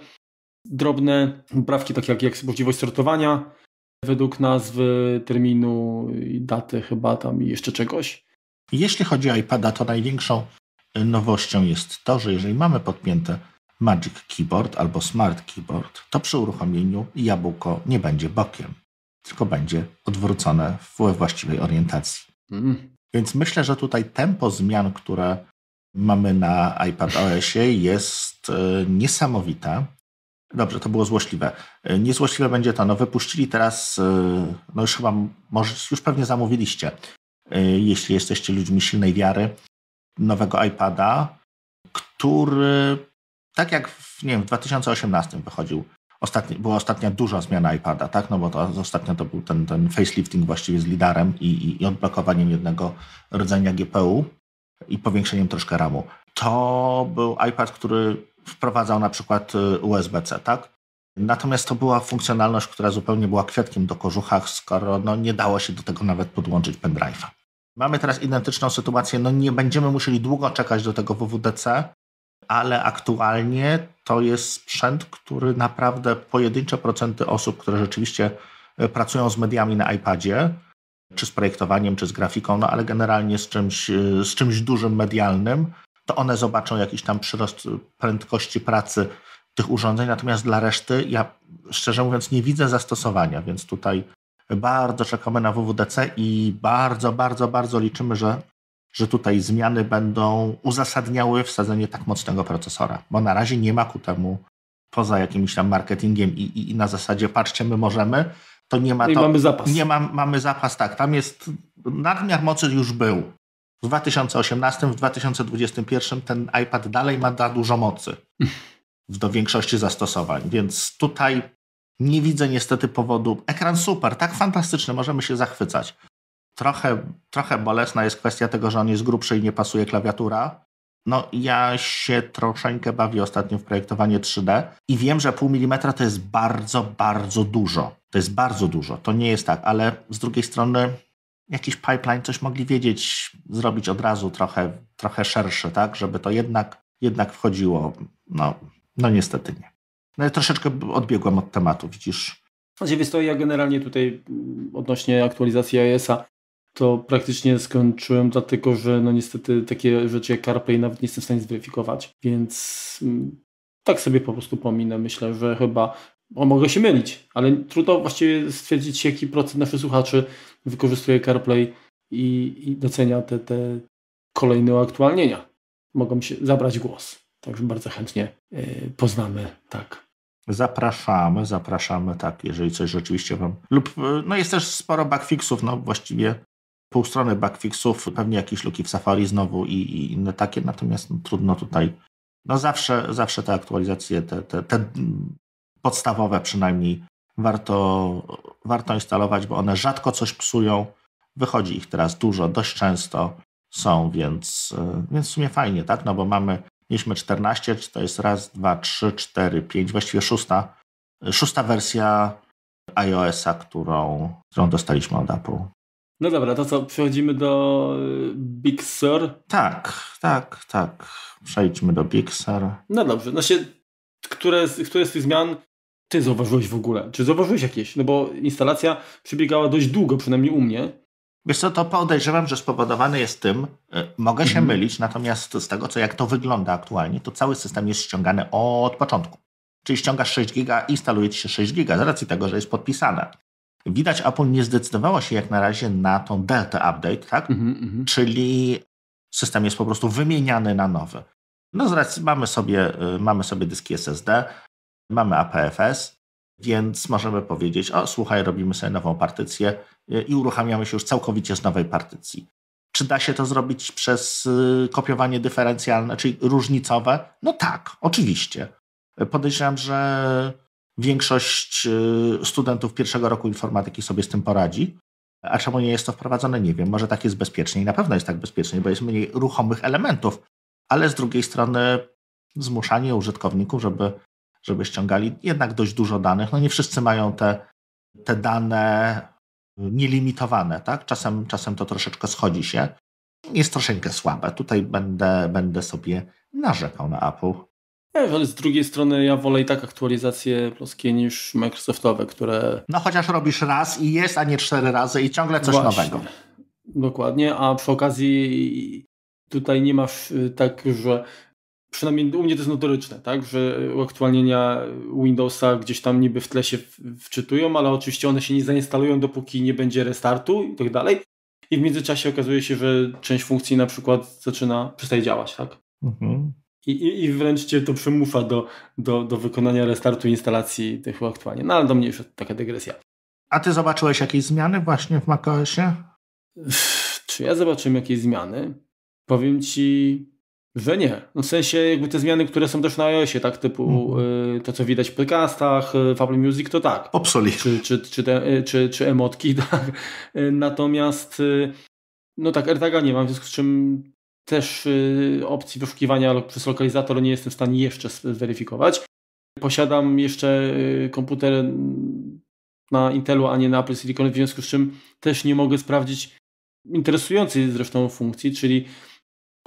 drobne poprawki, takie jak, jak możliwość sortowania według nazwy, terminu i daty chyba tam i jeszcze czegoś. Jeśli chodzi o iPada, to największą e, nowością jest to, że jeżeli mamy podpięte Magic Keyboard albo Smart Keyboard, to przy uruchomieniu jabłko nie będzie bokiem, tylko będzie odwrócone we właściwej orientacji. Mm. Więc myślę, że tutaj tempo zmian, które mamy na iPad OS-ie jest e, niesamowita. Dobrze, to było złośliwe. E, niezłośliwe będzie to, no wypuścili teraz, e, no już chyba, może, już pewnie zamówiliście, jeśli jesteście ludźmi silnej wiary, nowego iPada, który tak jak w, nie wiem, w 2018 wychodził, Ostatni, była ostatnia duża zmiana iPada, tak? No bo to ostatnio to był ten, ten facelifting właściwie z lidarem i, i, i odblokowaniem jednego rdzenia GPU i powiększeniem troszkę ramu. To był iPad, który wprowadzał na przykład y, USB-C, tak? Natomiast to była funkcjonalność, która zupełnie była kwiatkiem do kożucha, skoro no, nie dało się do tego nawet podłączyć pendrive'a. Mamy teraz identyczną sytuację, no nie będziemy musieli długo czekać do tego WWDC, ale aktualnie to jest sprzęt, który naprawdę pojedyncze procenty osób, które rzeczywiście y, pracują z mediami na iPadzie, czy z projektowaniem, czy z grafiką, no ale generalnie z czymś, y, z czymś dużym medialnym, to one zobaczą jakiś tam przyrost y, prędkości pracy tych urządzeń, natomiast dla reszty ja szczerze mówiąc nie widzę zastosowania, więc tutaj bardzo czekamy na WWDC i bardzo, bardzo, bardzo liczymy, że, że tutaj zmiany będą uzasadniały wsadzenie tak mocnego procesora, bo na razie nie ma ku temu poza jakimś tam marketingiem i, i, i na zasadzie patrzcie, my możemy, to nie ma. No to, mamy zapas. Nie ma, mamy zapas, tak. Tam jest. Nadmiar mocy już był. W 2018, w 2021 ten iPad dalej ma da dużo mocy do większości zastosowań, więc tutaj nie widzę niestety powodu. Ekran super, tak fantastyczny, możemy się zachwycać. Trochę, trochę bolesna jest kwestia tego, że on jest grubszy i nie pasuje klawiatura, no, ja się troszeczkę bawię ostatnio w projektowanie 3D i wiem, że pół milimetra to jest bardzo, bardzo dużo. To jest bardzo dużo. To nie jest tak, ale z drugiej strony jakiś pipeline, coś mogli wiedzieć, zrobić od razu trochę, trochę szerszy, tak, żeby to jednak, jednak wchodziło. No, no niestety nie. No ja troszeczkę odbiegłem od tematu, widzisz. Znaczy, wiesz, to ja generalnie tutaj mm, odnośnie aktualizacji iOS-a to praktycznie skończyłem, dlatego że no niestety takie rzeczy jak CarPlay nawet nie jestem w stanie zweryfikować, więc mm, tak sobie po prostu pominę. Myślę, że chyba mogę się mylić, ale trudno właściwie stwierdzić, jaki procent naszych słuchaczy wykorzystuje CarPlay i, i docenia te, te kolejne uaktualnienia. Mogą się zabrać głos. Także bardzo chętnie yy, poznamy, tak. Zapraszamy, zapraszamy, tak, jeżeli coś rzeczywiście Wam... Lub, e, no jest też sporo bugfixów, no właściwie pół strony bugfixów, pewnie jakieś luki w Safari znowu i, i inne takie, natomiast no, trudno tutaj. No zawsze, zawsze te aktualizacje, te, te, te podstawowe przynajmniej, warto, warto instalować, bo one rzadko coś psują. Wychodzi ich teraz dużo, dość często są, więc, e, więc w sumie fajnie, tak? No bo mamy, mieliśmy 14, czy to jest raz, dwa, trzy, cztery, pięć, właściwie szósta, e, szósta wersja iOS-a, którą, którą dostaliśmy od Apple. No dobra, to co, przechodzimy do y, Big Sur? Tak, tak, tak. Przejdźmy do Big Sur. No dobrze, no się, które, które z tych zmian ty zauważyłeś w ogóle? Czy zauważyłeś jakieś? No bo instalacja przebiegała dość długo, przynajmniej u mnie. Wiesz co, to podejrzewam, że spowodowane jest tym, y, mogę się mhm. mylić, natomiast z tego, co jak to wygląda aktualnie, to cały system jest ściągany od początku. Czyli ściągasz 6 giga, instaluje ci się 6 giga z racji tego, że jest podpisane. Widać, Apple nie zdecydowała się jak na razie na tą delta update, tak? Mm -hmm. Czyli system jest po prostu wymieniany na nowy. No z racji mamy sobie, y, mamy sobie dyski SSD, mamy APFS, więc możemy powiedzieć, o słuchaj, robimy sobie nową partycję y, i uruchamiamy się już całkowicie z nowej partycji. Czy da się to zrobić przez y, kopiowanie dyferencjalne, czyli różnicowe? No tak, oczywiście. Podejrzewam, że Większość y, studentów pierwszego roku informatyki sobie z tym poradzi. A czemu nie jest to wprowadzone? Nie wiem. Może tak jest bezpieczniej. Na pewno jest tak bezpieczniej, bo jest mniej ruchomych elementów. Ale z drugiej strony zmuszanie użytkowników, żeby, żeby ściągali jednak dość dużo danych. No nie wszyscy mają te, te dane y, nielimitowane, tak? Czasem, czasem to troszeczkę schodzi się. Jest troszeczkę słabe. Tutaj będę, będę sobie narzekał na Apple ale z drugiej strony ja wolę i tak aktualizacje polskie niż Microsoftowe, które... No chociaż robisz raz i jest, a nie cztery razy i ciągle coś Właśnie. nowego. Dokładnie, a przy okazji tutaj nie masz tak, że przynajmniej u mnie to jest notoryczne, tak, że uaktualnienia Windowsa gdzieś tam niby w tle się wczytują, ale oczywiście one się nie zainstalują, dopóki nie będzie restartu i tak dalej. I w międzyczasie okazuje się, że część funkcji na przykład zaczyna, przestaje działać, tak? Mhm i, i wręcz cię to przymusza do, do, do wykonania restartu instalacji tych aktualnie. No ale do mnie już taka dygresja. A ty zobaczyłeś jakieś zmiany właśnie w macOSie? Czy ja zobaczyłem jakieś zmiany? Powiem ci, że nie. No w sensie jakby te zmiany, które są też na iOSie, tak typu mm. y, to, co widać w podcastach, y, w Apple Music, to tak. Obsolete. Czy, czy, czy, te, y, czy, czy emotki, tak. Y, natomiast no tak, AirTaga nie mam, w związku z czym też y, opcji wyszukiwania przez lokalizator nie jestem w stanie jeszcze zweryfikować. Posiadam jeszcze y, komputer mm, na Intelu, a nie na Apple Silicon, w związku z czym też nie mogę sprawdzić interesującej zresztą funkcji, czyli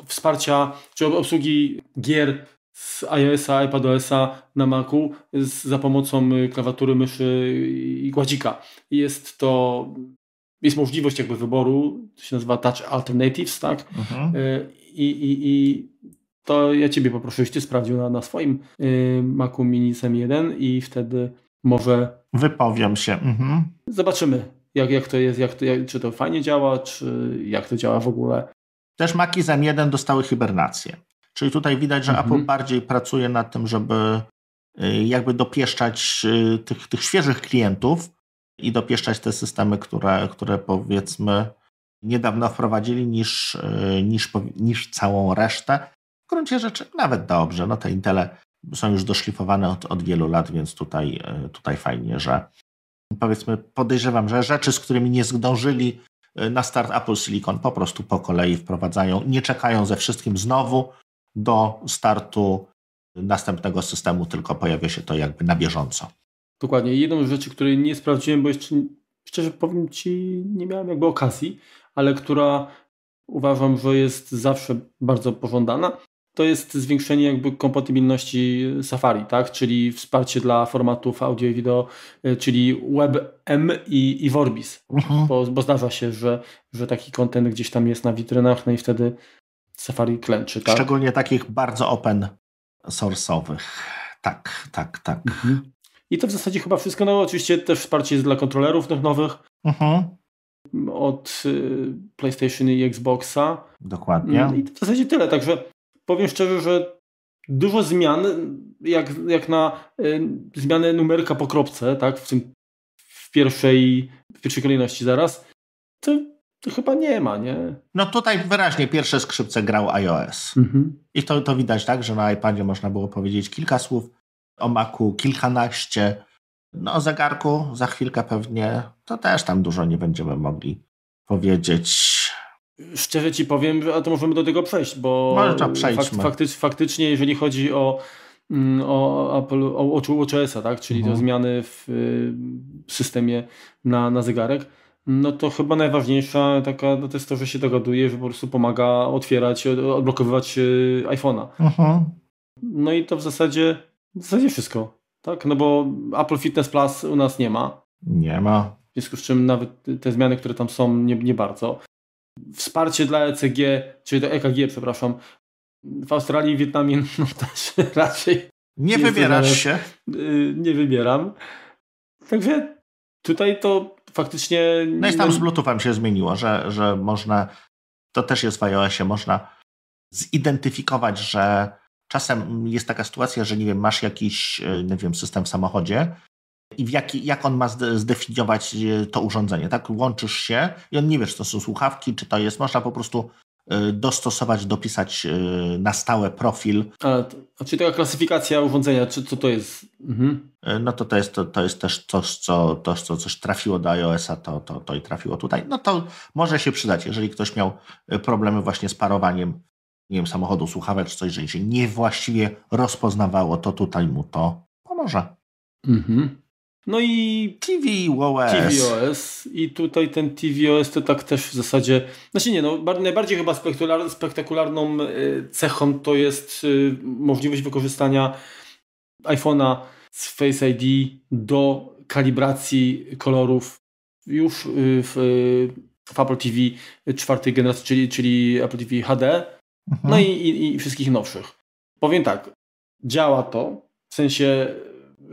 wsparcia czy obsługi gier z iOS-a, iPadOS-a na Macu z, za pomocą y, klawatury myszy i gładzika. Jest to jest możliwość jakby wyboru, to się nazywa Touch Alternatives, tak? Mhm. E, I, i, I to ja Ciebie poproszę, żebyś Ty sprawdził na, na swoim e, Macu Mini m 1 i wtedy może... Wypowiem się. Mhm. Zobaczymy, jak, jak to jest, jak to, jak, czy to fajnie działa, czy jak to działa w ogóle. Też Maci z M1 dostały hibernację. Czyli tutaj widać, że mhm. Apple bardziej pracuje nad tym, żeby e, jakby dopieszczać tych, tych świeżych klientów, i dopieszczać te systemy, które, które powiedzmy niedawno wprowadzili, niż, e, niż, niż całą resztę. W gruncie rzeczy nawet dobrze. No te Intele są już doszlifowane od, od wielu lat, więc tutaj, e, tutaj fajnie, że powiedzmy podejrzewam, że rzeczy, z którymi nie zdążyli e, na start Apple Silicon po prostu po kolei wprowadzają, nie czekają ze wszystkim znowu do startu następnego systemu, tylko pojawia się to jakby na bieżąco. Dokładnie. Jedną z rzeczy, której nie sprawdziłem, bo jeszcze szczerze powiem Ci, nie miałem jakby okazji, ale która uważam, że jest zawsze bardzo pożądana, to jest zwiększenie jakby kompatybilności Safari, tak? czyli wsparcie dla formatów audio i wideo, e, czyli WebM i, i Vorbis, mhm. bo, bo zdarza się, że, że taki content gdzieś tam jest na witrynach, no i wtedy Safari klęczy. Tak? Szczególnie takich bardzo open source'owych. Tak, tak, tak. Mhm. I to w zasadzie chyba wszystko. No oczywiście też wsparcie jest dla kontrolerów tych nowych. Mhm. Od y, PlayStation i Xboxa. Dokładnie. Mm, I w zasadzie tyle. Także powiem szczerze, że dużo zmian, jak, jak na y, zmianę numerka po kropce, tak, w tym w pierwszej, w pierwszej kolejności zaraz, to, to chyba nie ma, nie? No tutaj wyraźnie pierwsze skrzypce grał iOS. Mhm. I to, to widać tak, że na iPadzie można było powiedzieć kilka słów, o maku kilkanaście. No o zegarku za chwilkę pewnie to też tam dużo nie będziemy mogli powiedzieć. Szczerze ci powiem, a to możemy do tego przejść, bo Można fakt, fakty, faktycznie jeżeli chodzi o mm, o Apple, o, o WatchOS-a, tak? czyli mhm. zmiany w y, systemie na, na zegarek, no to chyba najważniejsza taka no to jest to, że się dogaduje, że po prostu pomaga otwierać, odblokowywać y, iPhone'a. Mhm. No i to w zasadzie w zasadzie wszystko, tak? No bo Apple Fitness Plus u nas nie ma. Nie ma. W związku z czym nawet te zmiany, które tam są, nie, nie bardzo. Wsparcie dla ECG, czyli do EKG, przepraszam, w Australii i Wietnamie no, też raczej. Nie wybierasz się. Y, nie wybieram. Także tutaj to faktycznie. No i tam no- z Bluetoothem się zmieniło, że, że można. To też jest w iOSie, można zidentyfikować, że Czasem jest taka sytuacja, że nie wiem, masz jakiś e, nie wiem, system w samochodzie i w jaki, jak on ma zdefiniować e, to urządzenie, tak? Łączysz się i on nie wie, czy to są słuchawki, czy to jest. Można po prostu e, dostosować, dopisać na stałe profil. A, a czyli taka klasyfikacja urządzenia, czy co to jest? Mhm. No to to jest, to, to jest też coś, co, to, co coś trafiło do iOS-a, to, to, to i trafiło tutaj. No to może się przydać, jeżeli ktoś miał problemy właśnie z parowaniem nie wiem, samochodu, słuchawek czy coś, że się niewłaściwie rozpoznawało, to tutaj mu to pomoże. Mhm. No i TVOS. TVOS. I tutaj ten TVOS to tak też w zasadzie. Znaczy nie, no, najbardziej chyba spektakularną, spektakularną cechą to jest e, możliwość wykorzystania iPhone'a z Face ID do kalibracji kolorów już e, w, e, w Apple TV czwartej generacji, czyli, czyli Apple TV HD Mhm. No i, i, i wszystkich nowszych. Powiem tak, działa to, w sensie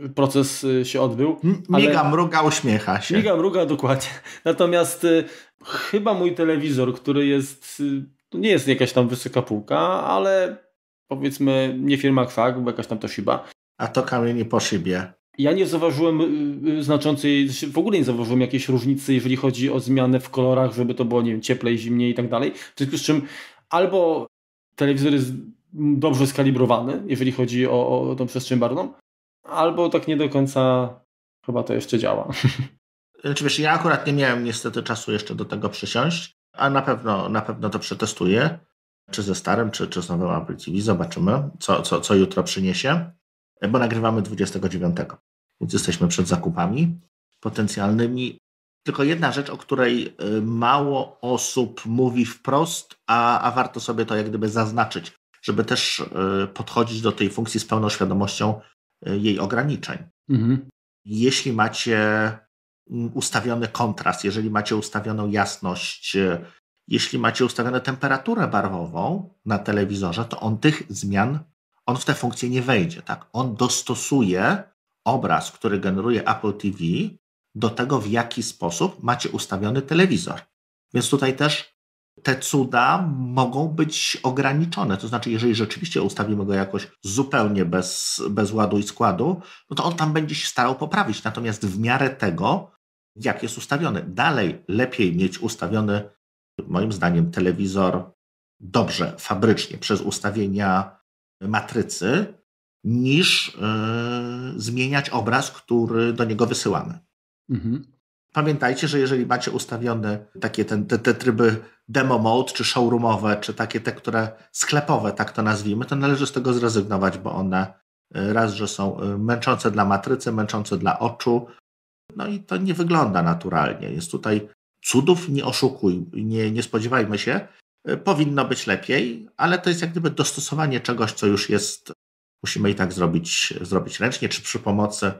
y, proces y, się odbył. Ale... Miga, mruga, uśmiecha się. Miga, mruga, dokładnie. Natomiast y, chyba mój telewizor, który jest, y, nie jest jakaś tam wysoka półka, ale powiedzmy nie firma Kwak, bo jakaś tam to Toshiba. A to kamienie po szybie. Ja nie zauważyłem y, znaczącej, znaczy w ogóle nie zauważyłem jakiejś różnicy, jeżeli chodzi o zmianę w kolorach, żeby to było, nie wiem, cieplej, zimniej i tak dalej. W związku z czym albo telewizor jest dobrze skalibrowany, jeżeli chodzi o, o tą przestrzeń barwną, albo tak nie do końca chyba to jeszcze działa. Znaczy wiesz, ja akurat nie miałem niestety czasu jeszcze do tego przysiąść, a na pewno, na pewno to przetestuję, czy ze starym, czy, czy z nowym Apple TV, zobaczymy, co, co, co jutro przyniesie, bo nagrywamy 29, więc jesteśmy przed zakupami potencjalnymi tylko jedna rzecz, o której y, mało osób mówi wprost, a, a warto sobie to jak gdyby zaznaczyć, żeby też y, podchodzić do tej funkcji z pełną świadomością y, jej ograniczeń. Mhm. Jeśli macie mm, ustawiony kontrast, jeżeli macie ustawioną jasność, jeśli macie ustawioną temperaturę barwową na telewizorze, to on tych zmian, on w tę funkcję nie wejdzie. Tak? On dostosuje obraz, który generuje Apple TV do tego, w jaki sposób macie ustawiony telewizor. Więc tutaj też te cuda mogą być ograniczone. To znaczy, jeżeli rzeczywiście ustawimy go jakoś zupełnie bez, bez ładu i składu, no to on tam będzie się starał poprawić. Natomiast w miarę tego, jak jest ustawiony, dalej lepiej mieć ustawiony, moim zdaniem, telewizor dobrze, fabrycznie, przez ustawienia matrycy, niż yy, zmieniać obraz, który do niego wysyłamy. Mhm. Pamiętajcie, że jeżeli macie ustawione takie ten, te, te tryby demo mode, czy showroomowe, czy takie te, które sklepowe, tak to nazwijmy, to należy z tego zrezygnować, bo one y, raz, że są y, męczące dla matrycy, męczące dla oczu, no i to nie wygląda naturalnie. Jest tutaj cudów, nie oszukuj, nie, nie spodziewajmy się. Y, powinno być lepiej, ale to jest jak gdyby dostosowanie czegoś, co już jest, musimy i tak zrobić, zrobić ręcznie, czy przy pomocy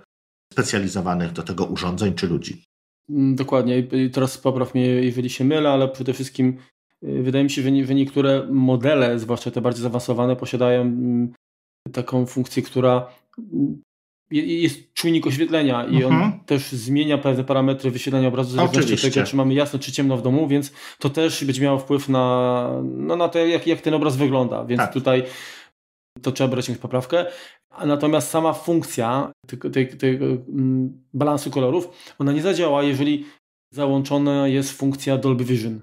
specjalizowanych do tego urządzeń czy ludzi. Mm, dokładnie. I teraz popraw mnie, jeżeli się mylę, ale przede wszystkim y, wydaje mi się, że niektóre modele, zwłaszcza te bardziej zaawansowane, posiadają mm, taką funkcję, która mm, jest czujnik oświetlenia i on mhm. też zmienia pewne parametry wyświetlania obrazu w zależności od tego, czy mamy jasno, czy ciemno w domu, więc to też będzie miało wpływ na, no, na to, jak, jak ten obraz wygląda. Więc tak. tutaj to trzeba brać jakąś poprawkę. Natomiast sama funkcja tego, tego, tego balansu kolorów, ona nie zadziała, jeżeli załączona jest funkcja Dolby Vision.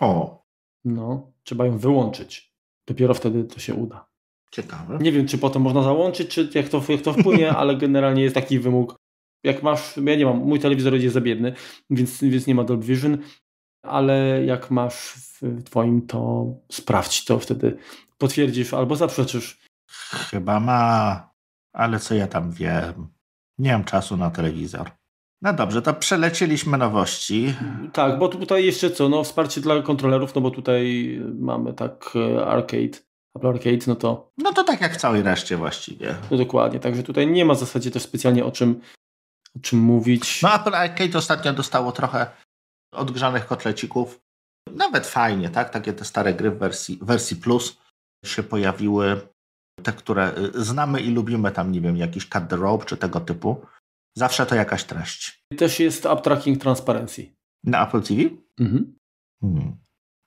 O. No, trzeba ją wyłączyć. Dopiero wtedy to się uda. Ciekawe. Nie wiem, czy potem można załączyć, czy jak to, jak to wpłynie, ale generalnie jest taki wymóg. Jak masz, ja nie mam, mój telewizor jest za biedny, więc, więc nie ma Dolby Vision, ale jak masz w twoim, to sprawdź to wtedy. Potwierdzisz albo zaprzeczysz Chyba ma, ale co ja tam wiem. Nie mam czasu na telewizor. No dobrze, to przelecieliśmy nowości. Tak, bo tutaj jeszcze co, no wsparcie dla kontrolerów, no bo tutaj mamy tak e, arcade, Apple Arcade, no to... No to tak jak w całej reszcie właściwie. No dokładnie, także tutaj nie ma w zasadzie też specjalnie o czym, o czym mówić. No Apple Arcade ostatnio dostało trochę odgrzanych kotlecików. Nawet fajnie, tak? Takie te stare gry w wersji, wersji plus się pojawiły te, które y, znamy i lubimy, tam nie wiem, jakiś cut the rope czy tego typu. Zawsze to jakaś treść. Też jest uptracking transparencji. Na Apple TV? Mhm. Hmm.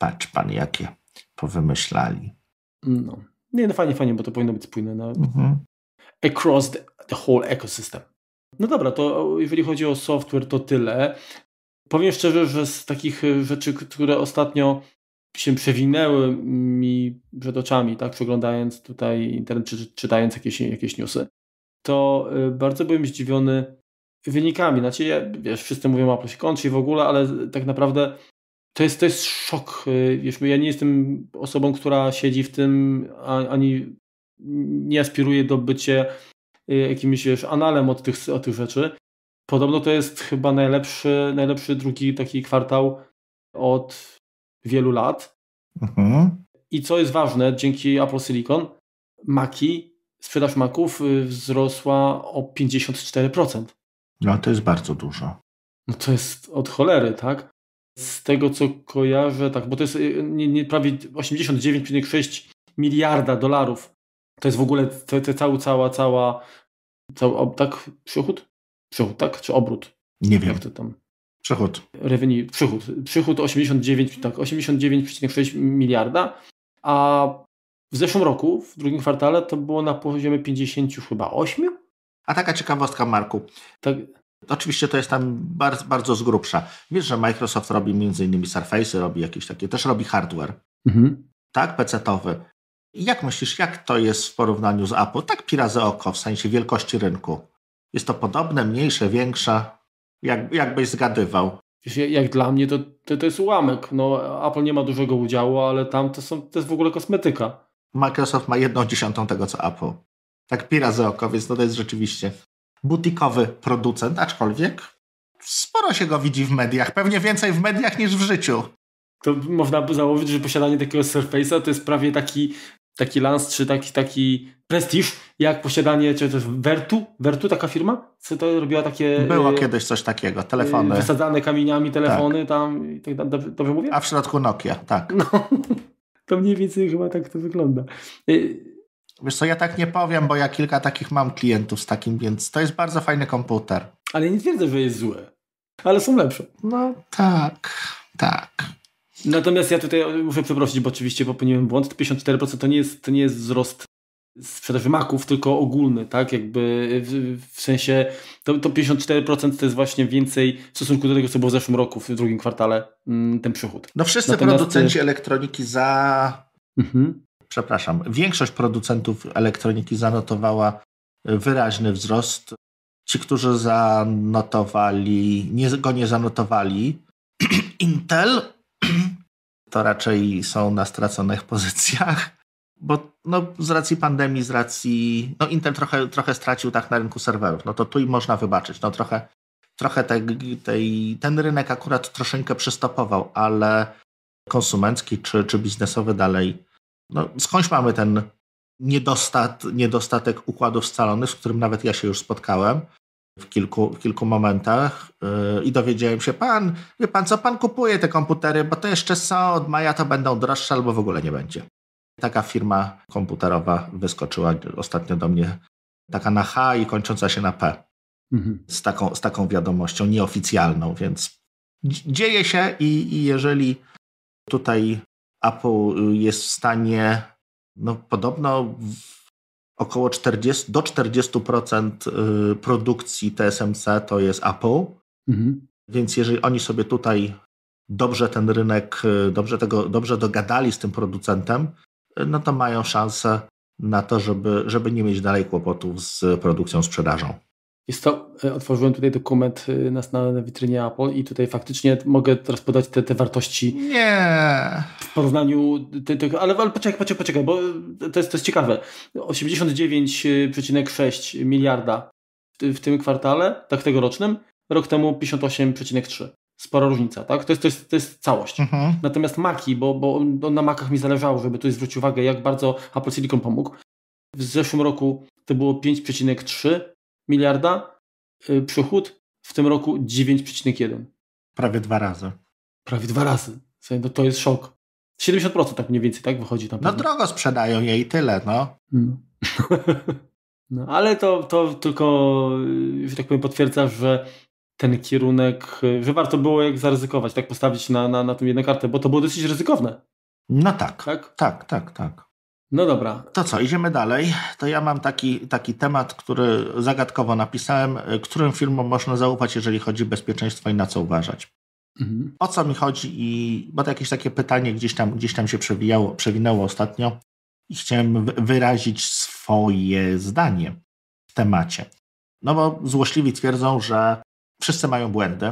Patrz pan, jakie powymyślali. No. Nie, no fajnie, fajnie, bo to powinno być spójne na... No. Mhm. across the, the whole ecosystem. No dobra, to jeżeli chodzi o software, to tyle. Powiem szczerze, że z takich rzeczy, które ostatnio się przewinęły mi przed oczami, tak, przeglądając tutaj internet, czy czytając jakieś, jakieś newsy, to y, bardzo byłem zdziwiony wynikami. Znaczy, ja, wiesz, wszyscy mówią o Apple się kończy i w ogóle, ale tak naprawdę to jest, to jest szok. Y, wiesz, ja nie jestem osobą, która siedzi w tym, ani nie aspiruje do bycia y, jakimś, wiesz, analem od tych, od tych rzeczy. Podobno to jest chyba najlepszy, najlepszy drugi taki kwartał od wielu lat. Mhm. I co jest ważne, dzięki Apple Silicon, maki, sprzedaż maków y, wzrosła o 54%. No to jest bardzo dużo. No to jest od cholery, tak? Z tego co kojarzę, tak, bo to jest y, nie, nie, prawie 89,6 miliarda dolarów. To jest w ogóle te, te cała, cała, cała, cała, tak, przychód? Przychód, tak? Czy obrót? Nie wiem. Jak to tam? Przychód. Revenue, przychód. Przychód 89, tak, 89,6 miliarda, a w zeszłym roku, w drugim kwartale, to było na poziomie 50 chyba 8? A taka ciekawostka, Marku. Tak. Oczywiście to jest tam bardzo, bardzo z grubsza. Wiesz, że Microsoft robi między innymi Surface, robi jakieś takie, też robi hardware. Mhm. Tak, PC-towy. Jak myślisz, jak to jest w porównaniu z Apple? Tak pira oko, w sensie wielkości rynku. Jest to podobne, mniejsze, większe? Jak, jakbyś zgadywał? jak dla mnie to, to, to jest ułamek. No, Apple nie ma dużego udziału, ale tam to, są, to jest w ogóle kosmetyka. Microsoft ma jedną dziesiątą tego, co Apple. Tak pira za oko, więc to jest rzeczywiście butikowy producent, aczkolwiek sporo się go widzi w mediach. Pewnie więcej w mediach niż w życiu. To można by założyć, że posiadanie takiego Surface'a to jest prawie taki taki lans, czy taki, taki prestiż, jak posiadanie, czy też Vertu, Vertu taka firma, co to robiła takie... Było e, kiedyś coś takiego, telefony. E, wysadzane kamieniami telefony tak. tam, i tak, dobrze, dobrze mówię? A w środku Nokia, tak. No, to mniej więcej chyba tak to wygląda. E, Wiesz co, ja tak nie powiem, bo ja kilka takich mam klientów z takim, więc to jest bardzo fajny komputer. Ale nie twierdzę, że jest zły, ale są lepsze. No tak, tak. Natomiast ja tutaj muszę przeprosić, bo oczywiście popełniłem błąd. 54% to nie jest, to nie jest wzrost sprzedaży maków, tylko ogólny, tak? Jakby w, w sensie to, to 54% to jest właśnie więcej w stosunku do tego, co było w zeszłym roku, w drugim kwartale, mm, ten przychód. No wszyscy Natomiast... producenci e, elektroniki za. Mhm. Przepraszam, większość producentów elektroniki zanotowała wyraźny wzrost. Ci, którzy zanotowali, nie, go nie zanotowali, Intel to raczej są na straconych pozycjach, bo no, z racji pandemii, z racji. No, Intel trochę, trochę stracił tak na rynku serwerów, no to tu i można wybaczyć. No, trochę trochę te, tej, ten rynek akurat troszeczkę przystopował, ale konsumencki czy, czy biznesowy dalej. No, skądś mamy ten niedostat, niedostatek układów scalonych, z którym nawet ja się już spotkałem, w kilku, w kilku momentach yy, i dowiedziałem się, pan, wie pan co, pan kupuje te komputery, bo to jeszcze są, od maja to będą droższe albo w ogóle nie będzie. Taka firma komputerowa wyskoczyła ostatnio do mnie, taka na H i kończąca się na P. Mhm. Z, taką, z taką wiadomością nieoficjalną, więc dzieje się i, i jeżeli tutaj Apple jest w stanie, no podobno w około 40, do 40% y, produkcji TSMC to jest Apple. Mhm. Więc jeżeli oni sobie tutaj dobrze ten rynek, y, dobrze, tego, dobrze dogadali z tym producentem, y, no to mają szansę na to, żeby, żeby nie mieć dalej kłopotów z produkcją, sprzedażą. Jest to, e, otworzyłem tutaj dokument e, nas na, na witrynie Apple i tutaj faktycznie mogę teraz podać te, te wartości. Nie. W porównaniu, ale, ale poczekaj, poczekaj, poczekaj, bo to jest, to jest ciekawe. 89,6 miliarda w, w tym kwartale, tak tegorocznym, rok temu 58,3. Spora różnica, tak? To jest, to jest, to jest całość. Mhm. Natomiast Maki, bo, bo on, na Makach mi zależało, żeby tu zwrócić uwagę, jak bardzo Apple Silicon pomógł. W zeszłym roku to było 5,3, miliarda, y, przychód w tym roku 9,1. Prawie dwa razy. Prawie dwa razy. No to jest szok. 70% tak mniej więcej, tak? Wychodzi tam. No drogo sprzedają jej tyle, no. no. no ale to, to tylko, y, że tak powiem, potwierdza, że ten kierunek, y, że warto było jak zaryzykować, tak postawić na, na, na tą jedną kartę, bo to było dosyć ryzykowne. No tak. Tak, tak, tak. tak. No dobra. To co, idziemy dalej. To ja mam taki, taki temat, który zagadkowo napisałem, y, którym firmom można zaufać, jeżeli chodzi o bezpieczeństwo i na co uważać. Mhm. O co mi chodzi i bo to jakieś takie pytanie gdzieś tam, gdzieś tam się przewijało, przewinęło ostatnio i chciałem wyrazić swoje zdanie w temacie. No bo złośliwi twierdzą, że wszyscy mają błędy,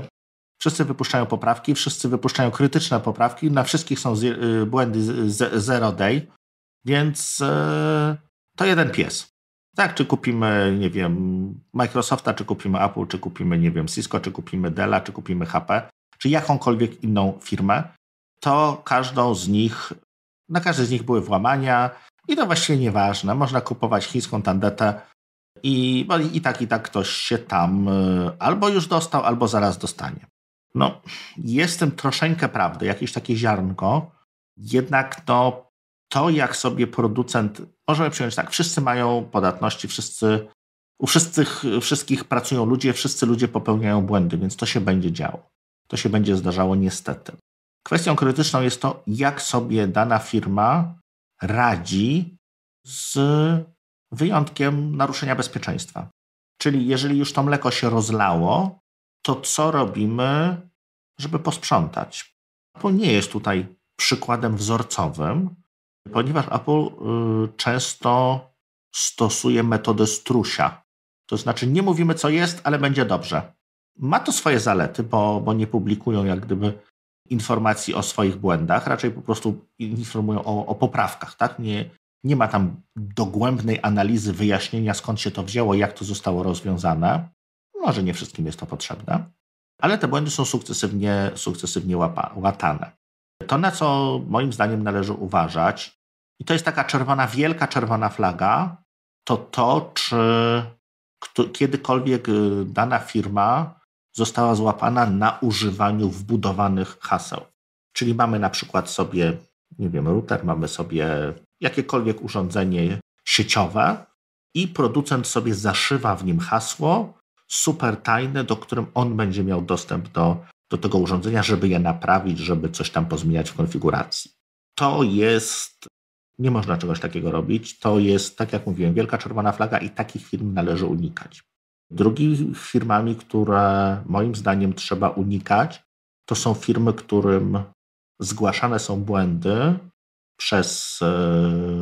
wszyscy wypuszczają poprawki, wszyscy wypuszczają krytyczne poprawki, na wszystkich są z, y, błędy z, z, zero day, więc e, to jeden pies. Tak, czy kupimy, nie wiem, Microsofta, czy kupimy Apple, czy kupimy, nie wiem, Cisco, czy kupimy Della, czy kupimy HP, czy jakąkolwiek inną firmę, to każdą z nich, na każdej z nich były włamania i to właściwie nieważne. Można kupować chińską tandetę i, bo no, i tak, i tak ktoś się tam e, albo już dostał, albo zaraz dostanie. No, jestem troszeczkę prawdy, jakieś takie ziarnko, jednak no, to, jak sobie producent, możemy przyjąć tak, wszyscy mają podatności, wszyscy, u wszystkich, wszystkich pracują ludzie, wszyscy ludzie popełniają błędy, więc to się będzie działo. To się będzie zdarzało niestety. Kwestią krytyczną jest to, jak sobie dana firma radzi z wyjątkiem naruszenia bezpieczeństwa. Czyli jeżeli już to mleko się rozlało, to co robimy, żeby posprzątać? Apple nie jest tutaj przykładem wzorcowym, ponieważ Apple y, często stosuje metodę strusia. To znaczy, nie mówimy, co jest, ale będzie dobrze. Ma to swoje zalety, bo, bo nie publikują jak gdyby informacji o swoich błędach, raczej po prostu informują o, o poprawkach. Tak? Nie, nie ma tam dogłębnej analizy, wyjaśnienia, skąd się to wzięło, jak to zostało rozwiązane. Może nie wszystkim jest to potrzebne, ale te błędy są sukcesywnie, sukcesywnie łapa, łatane. To, na co moim zdaniem należy uważać, i to jest taka czerwona, wielka czerwona flaga, to to, czy kiedykolwiek y, dana firma została złapana na używaniu wbudowanych haseł. Czyli mamy na przykład sobie, nie wiem, router, mamy sobie jakiekolwiek urządzenie sieciowe i producent sobie zaszywa w nim hasło super tajne, do którym on będzie miał dostęp do do tego urządzenia, żeby je naprawić, żeby coś tam pozmieniać w konfiguracji. To jest, nie można czegoś takiego robić. To jest, tak jak mówiłem, wielka czerwona flaga i takich firm należy unikać. Drugimi firmami, które moim zdaniem trzeba unikać, to są firmy, którym zgłaszane są błędy przez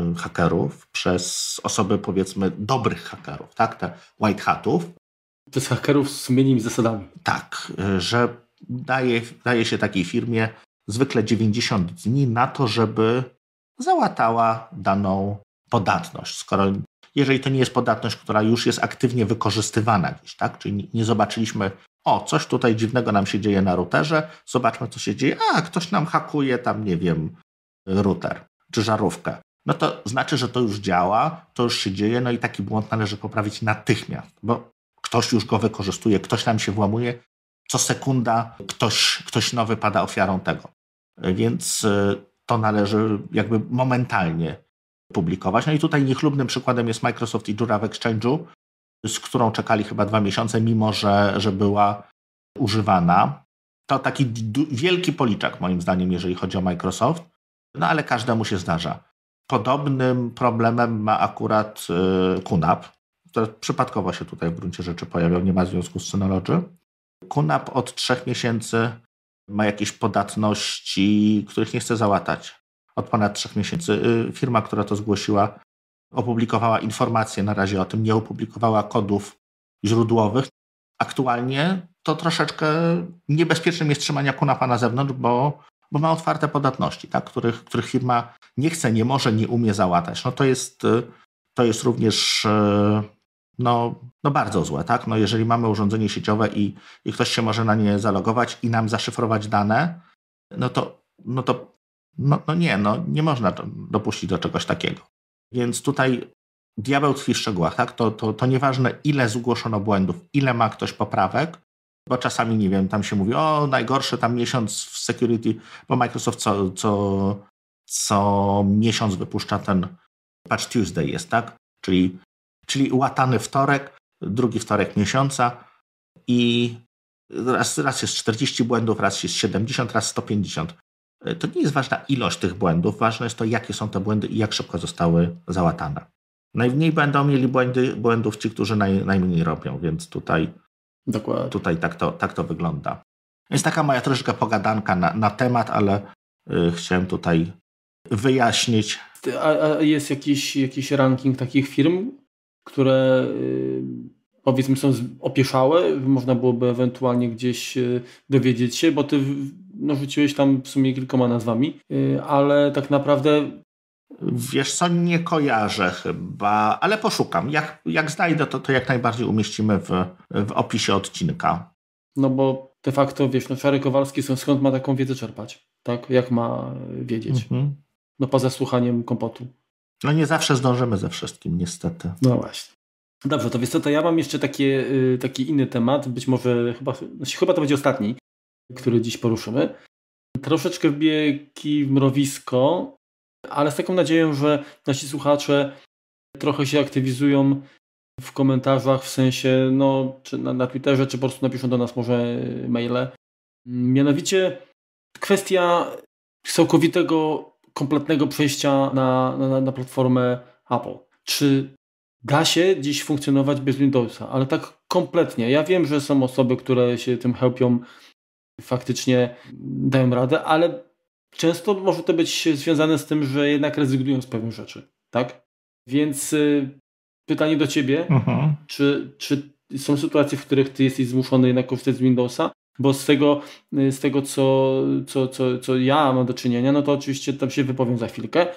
yy, hakerów, przez osoby powiedzmy dobrych hakerów, tak? Te white hatów. jest hakerów z sumieniem zasadami. Tak, e, że daje, daje się takiej firmie zwykle 90 dni na to, żeby załatała daną podatność. Skoro, jeżeli to nie jest podatność, która już jest aktywnie wykorzystywana gdzieś, tak? Czyli nie zobaczyliśmy, o, coś tutaj dziwnego nam się dzieje na routerze, zobaczmy, co się dzieje, a, ktoś nam hakuje tam, nie wiem, router czy żarówkę. No to znaczy, że to już działa, to już się dzieje, no i taki błąd należy poprawić natychmiast, bo ktoś już go wykorzystuje, ktoś nam się włamuje, co sekunda ktoś, ktoś nowy pada ofiarą tego. Więc e, to należy jakby momentalnie publikować. No i tutaj niechlubnym przykładem jest Microsoft i Dura w Exchange'u, z którą czekali chyba dwa miesiące, mimo że, że była używana. To taki wielki policzek, moim zdaniem, jeżeli chodzi o Microsoft, no ale każdemu się zdarza. Podobnym problemem ma akurat y, e, QNAP, który przypadkowo się tutaj w gruncie rzeczy pojawiał, nie ma związku z Synology. Kunap od trzech miesięcy ma jakieś podatności, których nie chce załatać. Od ponad trzech miesięcy y, firma, która to zgłosiła, opublikowała informacje na razie o tym, nie opublikowała kodów źródłowych. Aktualnie to troszeczkę niebezpiecznym jest trzymania kunapa na zewnątrz, bo, bo ma otwarte podatności, tak, których, których firma nie chce, nie może, nie umie załatać. No to jest, y, to jest również y, no, no bardzo złe, tak? No jeżeli mamy urządzenie sieciowe i, i ktoś się może na nie zalogować i nam zaszyfrować dane, no to, no to no, no nie, no nie można dopuścić do czegoś takiego. Więc tutaj diabeł tkwi w szczegółach, tak? To, to, to nieważne ile zgłoszono błędów, ile ma ktoś poprawek, bo czasami, nie wiem, tam się mówi, o najgorszy tam miesiąc w security, bo Microsoft co, co, co miesiąc wypuszcza ten Patch Tuesday jest, tak? Czyli czyli łatany wtorek, drugi wtorek miesiąca i raz, raz jest 40 błędów, raz jest 70, raz 150. E, to nie jest ważna ilość tych błędów, ważne jest to, jakie są te błędy i jak szybko zostały załatane. Najmniej będą mieli błędy, błędów ci, którzy naj, najmniej robią, więc tutaj, Dokładnie. tutaj tak, to, tak to wygląda. Jest taka moja troszeczkę pogadanka na, na temat, ale e, chciałem tutaj wyjaśnić. A, a, jest jakiś, jakiś ranking takich firm, które y, powiedzmy są opieszałe, można byłoby ewentualnie gdzieś y, dowiedzieć się, bo ty no, rzuciłeś tam w sumie kilkoma nazwami, y, ale tak naprawdę... Wiesz co, nie kojarzę chyba, ale poszukam. Jak, jak znajdę, to, to jak najbardziej umieścimy w, w opisie odcinka. No bo de facto, wiesz, no Szary Kowalski są, skąd ma taką wiedzę czerpać? Tak? Jak ma wiedzieć? Mhm. No poza słuchaniem kompotu. No nie zawsze zdążymy ze wszystkim, niestety. No właśnie. Dobrze, to wiesz co, to ja mam jeszcze takie, y, taki inny temat, być może chyba, znaczy chyba to będzie ostatni, który dziś poruszymy. Troszeczkę biegi w mrowisko, ale z taką nadzieją, że nasi słuchacze trochę się aktywizują w komentarzach, w sensie, no, czy na, na Twitterze, czy po prostu napiszą do nas może y, maile. Mianowicie kwestia całkowitego kompletnego przejścia na, na, na platformę Apple. Czy da się dziś funkcjonować bez Windowsa, ale tak kompletnie. Ja wiem, że są osoby, które się tym helpią, faktycznie dają radę, ale często może to być związane z tym, że jednak rezygnują z pewnych rzeczy, tak? Więc y, pytanie do ciebie, uh mhm. -huh. czy, czy są sytuacje, w których ty jesteś zmuszony jednak korzystać z Windowsa, bo z tego, y, z tego co, co, co, co ja mam do czynienia, no to oczywiście tam się wypowiem za chwilkę.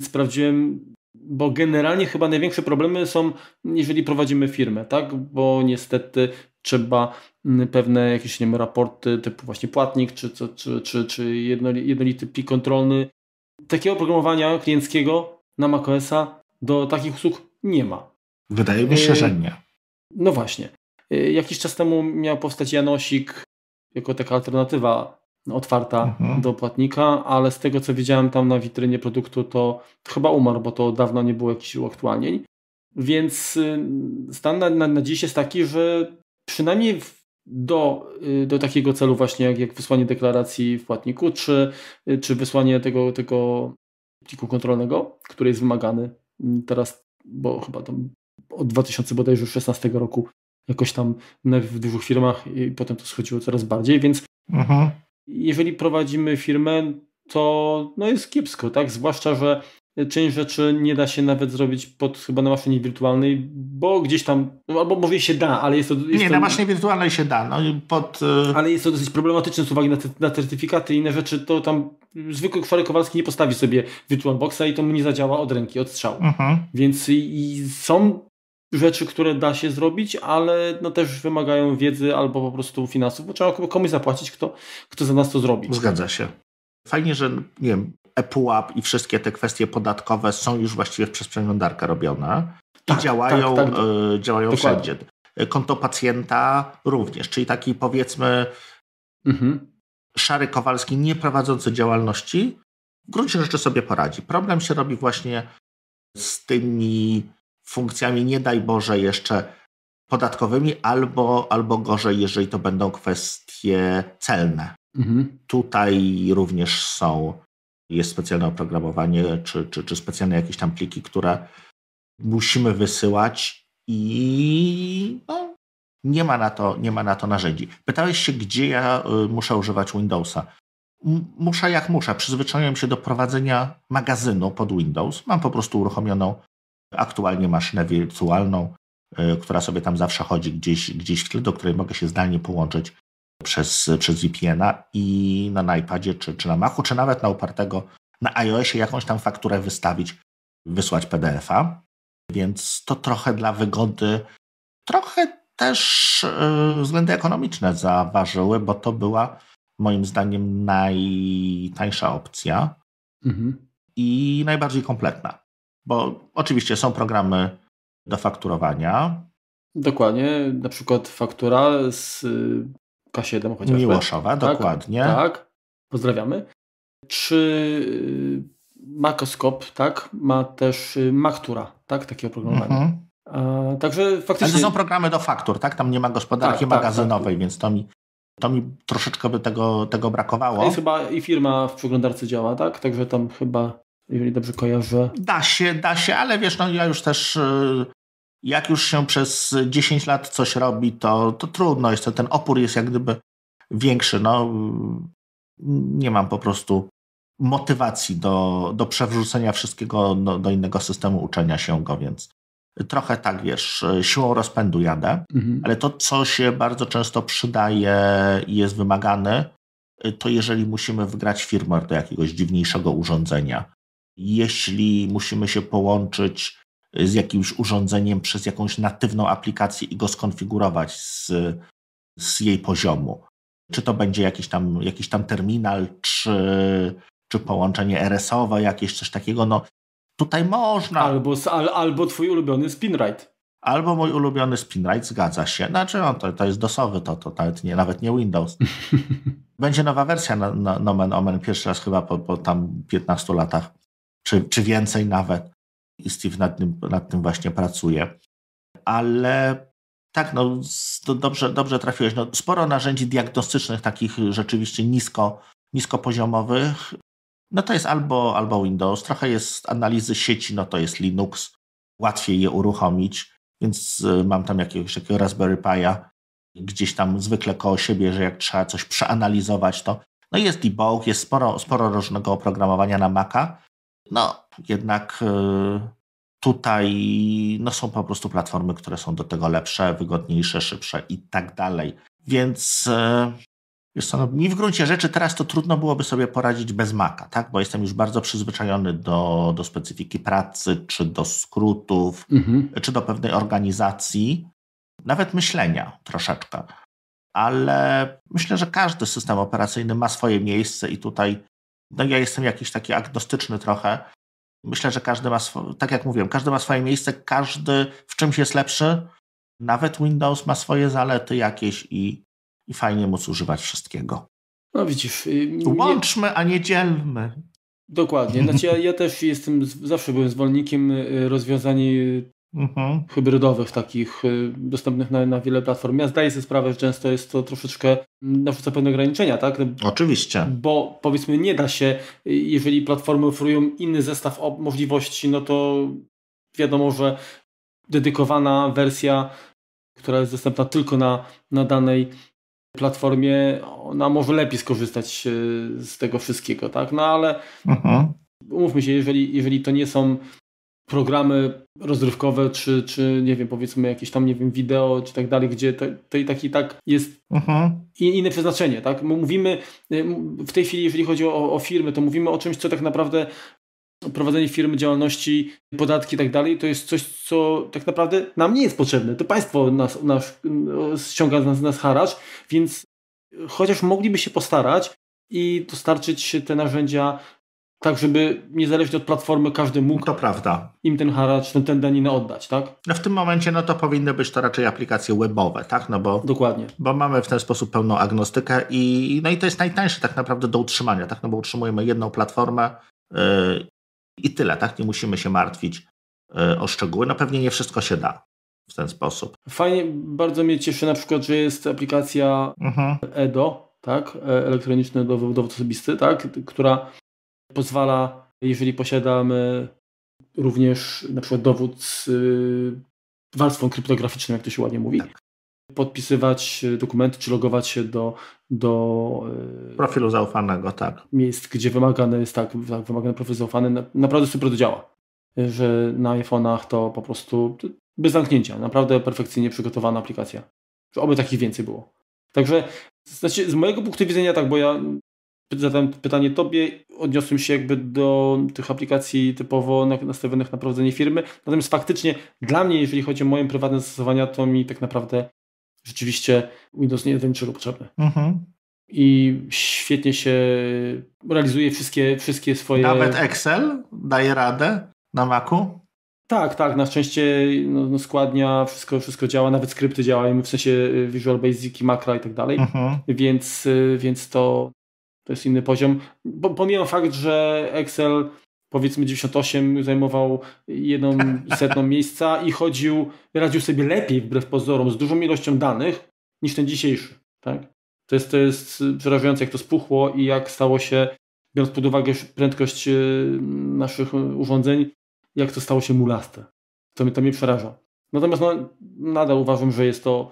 Sprawdziłem, bo generalnie chyba największe problemy są, jeżeli prowadzimy firmę, tak? Bo niestety trzeba mm, pewne jakieś nie wiem, raporty typu właśnie płatnik, czy, czy, czy, czy, czy jednolity plik kontrolny. Takiego oprogramowania klienckiego na macOSa do takich usług nie ma. Wydaje mi się, y, że nie. No właśnie. Y, jakiś czas temu miał powstać Janosik, jako taka alternatywa otwarta mhm. do płatnika, ale z tego co widziałem tam na witrynie produktu, to chyba umarł, bo to dawno nie było jakichś uaktualnień. Więc y, stan na, na, na dziś jest taki, że przynajmniej w, do, y, do takiego celu właśnie jak, jak wysłanie deklaracji w płatniku, czy, y, czy wysłanie tego, tego pliku kontrolnego, który jest wymagany mm, teraz, bo chyba tam od 2000 bodajże 16 roku jakoś tam w dużych firmach i potem to schodziło coraz bardziej, więc mhm. jeżeli prowadzimy firmę, to no jest kiepsko, tak? Zwłaszcza, że część rzeczy nie da się nawet zrobić pod chyba na maszynie wirtualnej, bo gdzieś tam, no, albo może się da, ale jest to... Jest nie, to, na maszynie wirtualnej się da, no pod... Y- ale jest to dosyć problematyczne z uwagi na, te, na certyfikaty i inne rzeczy, to tam zwykły kwarek Kowalski nie postawi sobie wirtualboxa i to mu nie zadziała od ręki, od strzału. Mhm. Więc i są rzeczy, które da się zrobić, ale no też wymagają wiedzy albo po prostu finansów, bo trzeba komuś zapłacić, kto, kto za nas to zrobi. Zgadza się. Fajnie, że nie wiem, ePUAP i wszystkie te kwestie podatkowe są już właściwie przez przeglądarkę robione tak, i działają, tak, tak. E, działają wszędzie. E, konto pacjenta również, czyli taki powiedzmy mhm. szary Kowalski nie prowadzący działalności w gruncie rzeczy sobie poradzi. Problem się robi właśnie z tymi funkcjami, nie daj Boże, jeszcze podatkowymi, albo, albo gorzej, jeżeli to będą kwestie celne. Mhm. Tutaj również są, jest specjalne oprogramowanie, czy, czy, czy specjalne jakieś tam pliki, które musimy wysyłać i no, nie, ma na to, nie ma na to narzędzi. Pytałeś się, gdzie ja y, muszę używać Windowsa. muszę jak muszę. Przyzwyczaiłem się do prowadzenia magazynu pod Windows. Mam po prostu uruchomioną Aktualnie maszynę wirtualną, e, która sobie tam zawsze chodzi gdzieś, gdzieś w tle, do której mogę się zdalnie połączyć przez, przez VPN-a i na iPadzie, czy, czy na Macu, czy nawet na upartego na iOSie jakąś tam fakturę wystawić, wysłać PDF-a. Więc to trochę dla wygody, trochę też yy, względy ekonomiczne zaważyły, bo to była moim zdaniem najtańsza opcja mhm. i najbardziej kompletna. Bo oczywiście są programy do fakturowania. Dokładnie, na przykład faktura z y, K7 chociażby. Miłoszowa, tak, dokładnie. Tak, pozdrawiamy. Czy y, Makoskop, tak, ma też y, Maktura, tak, takie oprogramowanie. Mhm. A, także faktycznie... Ale to są programy do faktur, tak? Tam nie ma gospodarki tak, tak, tak. magazynowej, tak, więc to mi, to mi troszeczkę by tego, tego brakowało. Jest chyba i firma w przeglądarce działa, tak? Także tam chyba jeżeli dobrze kojarzę. Da się, da się, ale wiesz, no ja już też y, jak już się przez 10 lat coś robi, to, to trudno jest, to ten opór jest jak gdyby większy. No, y, nie mam po prostu motywacji do, do przewrzucenia wszystkiego do, no, do innego systemu uczenia się go, więc trochę tak, wiesz, siłą rozpędu jadę, mhm. ale to, co się bardzo często przydaje i jest wymagane, y, to jeżeli musimy wgrać firmware do jakiegoś dziwniejszego urządzenia, jeśli musimy się połączyć y, z jakimś urządzeniem przez jakąś natywną aplikację i go skonfigurować z, z jej poziomu. Czy to będzie jakiś tam, jakiś tam terminal, czy, czy połączenie RS-owe, jakieś coś takiego, no tutaj można. Albo, al, albo twój ulubiony spinrite. Albo mój ulubiony spinrite, zgadza się. Znaczy, no, to, to jest dosowy, to, to nawet, nie, nawet nie Windows. Będzie nowa wersja No na, Nomen Omen, pierwszy raz chyba po, po tam 15 latach czy, czy więcej nawet. I Steve nad tym, nad tym właśnie pracuje. Ale tak, no dobrze, dobrze trafiłeś. No, sporo narzędzi diagnostycznych, takich rzeczywiście nisko, niskopoziomowych. No to jest albo, albo Windows, trochę jest analizy sieci, no to jest Linux. Łatwiej je uruchomić, więc y, mam tam jakiegoś takiego Raspberry Pi'a gdzieś tam zwykle koło siebie, że jak trzeba coś przeanalizować, to no jest debug, jest sporo, sporo różnego oprogramowania na Maca, no, jednak e, tutaj no, są po prostu platformy, które są do tego lepsze, wygodniejsze, szybsze i tak dalej. Więc e, wiesz co, no, mi w gruncie rzeczy teraz to trudno byłoby sobie poradzić bez Maca, tak? bo jestem już bardzo przyzwyczajony do, do specyfiki pracy, czy do skrótów, mhm. czy do pewnej organizacji, nawet myślenia troszeczkę. Ale myślę, że każdy system operacyjny ma swoje miejsce i tutaj no ja jestem jakiś taki agnostyczny trochę. Myślę, że każdy ma, sw- tak jak mówiłem, każdy ma swoje miejsce, każdy w czymś jest lepszy. Nawet Windows ma swoje zalety jakieś i, i fajnie móc używać wszystkiego. No widzisz. Y, Łączmy, a nie dzielmy. Dokładnie. Znaczy ja, ja też jestem, zawsze byłem zwolennikiem y, rozwiązań y, mhm. hybrydowych, takich y, dostępnych na, na wiele platform. Ja zdaję sobie sprawę, że często jest to troszeczkę mm, narzuca pewne ograniczenia, tak? No, Oczywiście. Bo powiedzmy nie da się, y, jeżeli platformy oferują inny zestaw możliwości, no to wiadomo, że dedykowana wersja, która jest dostępna tylko na, na danej platformie, ona może lepiej skorzystać y, z tego wszystkiego, tak? No ale mhm. umówmy się, jeżeli, jeżeli to nie są programy rozrywkowe, czy, czy nie wiem, powiedzmy jakieś tam, nie wiem, wideo, czy tak dalej, gdzie to, i tak i tak jest uh-huh. inne przeznaczenie, tak? Mówimy y, w tej chwili, jeżeli chodzi o, o firmy, to mówimy o czymś, co tak naprawdę prowadzenie firmy, działalności, podatki i tak dalej, to jest coś, co tak naprawdę nam nie jest potrzebne. To państwo nas, nas y, ściąga z nas, nas haracz, więc chociaż mogliby się postarać i dostarczyć te narzędzia tak, żeby niezależnie od platformy każdy mógł to prawda. im ten haracz, ten, ten daninę oddać, tak? No w tym momencie no to powinny być to raczej aplikacje webowe, tak? No bo, Dokładnie. Bo mamy w ten sposób pełną agnostykę i, no i to jest najtańsze tak naprawdę do utrzymania, tak? No bo utrzymujemy jedną platformę yy, i tyle, tak? Nie musimy się martwić yy, o szczegóły. No pewnie nie wszystko się da w ten sposób. Fajnie, bardzo mnie cieszy na przykład, że jest aplikacja mhm. EDO, tak? E, elektroniczny dowód osobisty, tak? Która pozwala, jeżeli posiadamy również na przykład dowód z y, warstwą kryptograficzną, jak to się ładnie mówi, tak. podpisywać y, dokumenty czy logować się do, do y, profilu zaufanego, tak. Miejsc, gdzie wymagane jest tak, tak wymagany profil zaufany. Naprawdę super to działa, że na iPhone'ach to po prostu bez zamknięcia, naprawdę perfekcyjnie przygotowana aplikacja. oby takich więcej było. Także znaczy, z mojego punktu widzenia tak, bo ja zadałem pytanie Tobie, odniosłem się jakby do tych aplikacji typowo nastawionych na prowadzenie firmy. Natomiast faktycznie dla mnie, jeżeli chodzi o moje prywatne zastosowania, to mi tak naprawdę rzeczywiście Windows nie jest niczego potrzebny. Mhm. I świetnie się realizuje wszystkie, wszystkie swoje. Nawet Excel daje radę na Macu? Tak, tak. Na szczęście no, no składnia, wszystko, wszystko działa, nawet skrypty działają, w sensie y, Visual Basic i makra i tak dalej. Mhm. Więc, y, więc to to jest inny poziom. Pomijam fakt, że Excel powiedzmy 98 zajmował jedną setną miejsca i chodził, radził sobie lepiej wbrew pozorom z dużą ilością danych niż ten dzisiejszy. Tak? To, jest, to jest przerażające, jak to spuchło i jak stało się, biorąc pod uwagę prędkość y, naszych y, urządzeń, jak to stało się mulaste. To mnie, to mnie przeraża. Natomiast no, nadal uważam, że jest to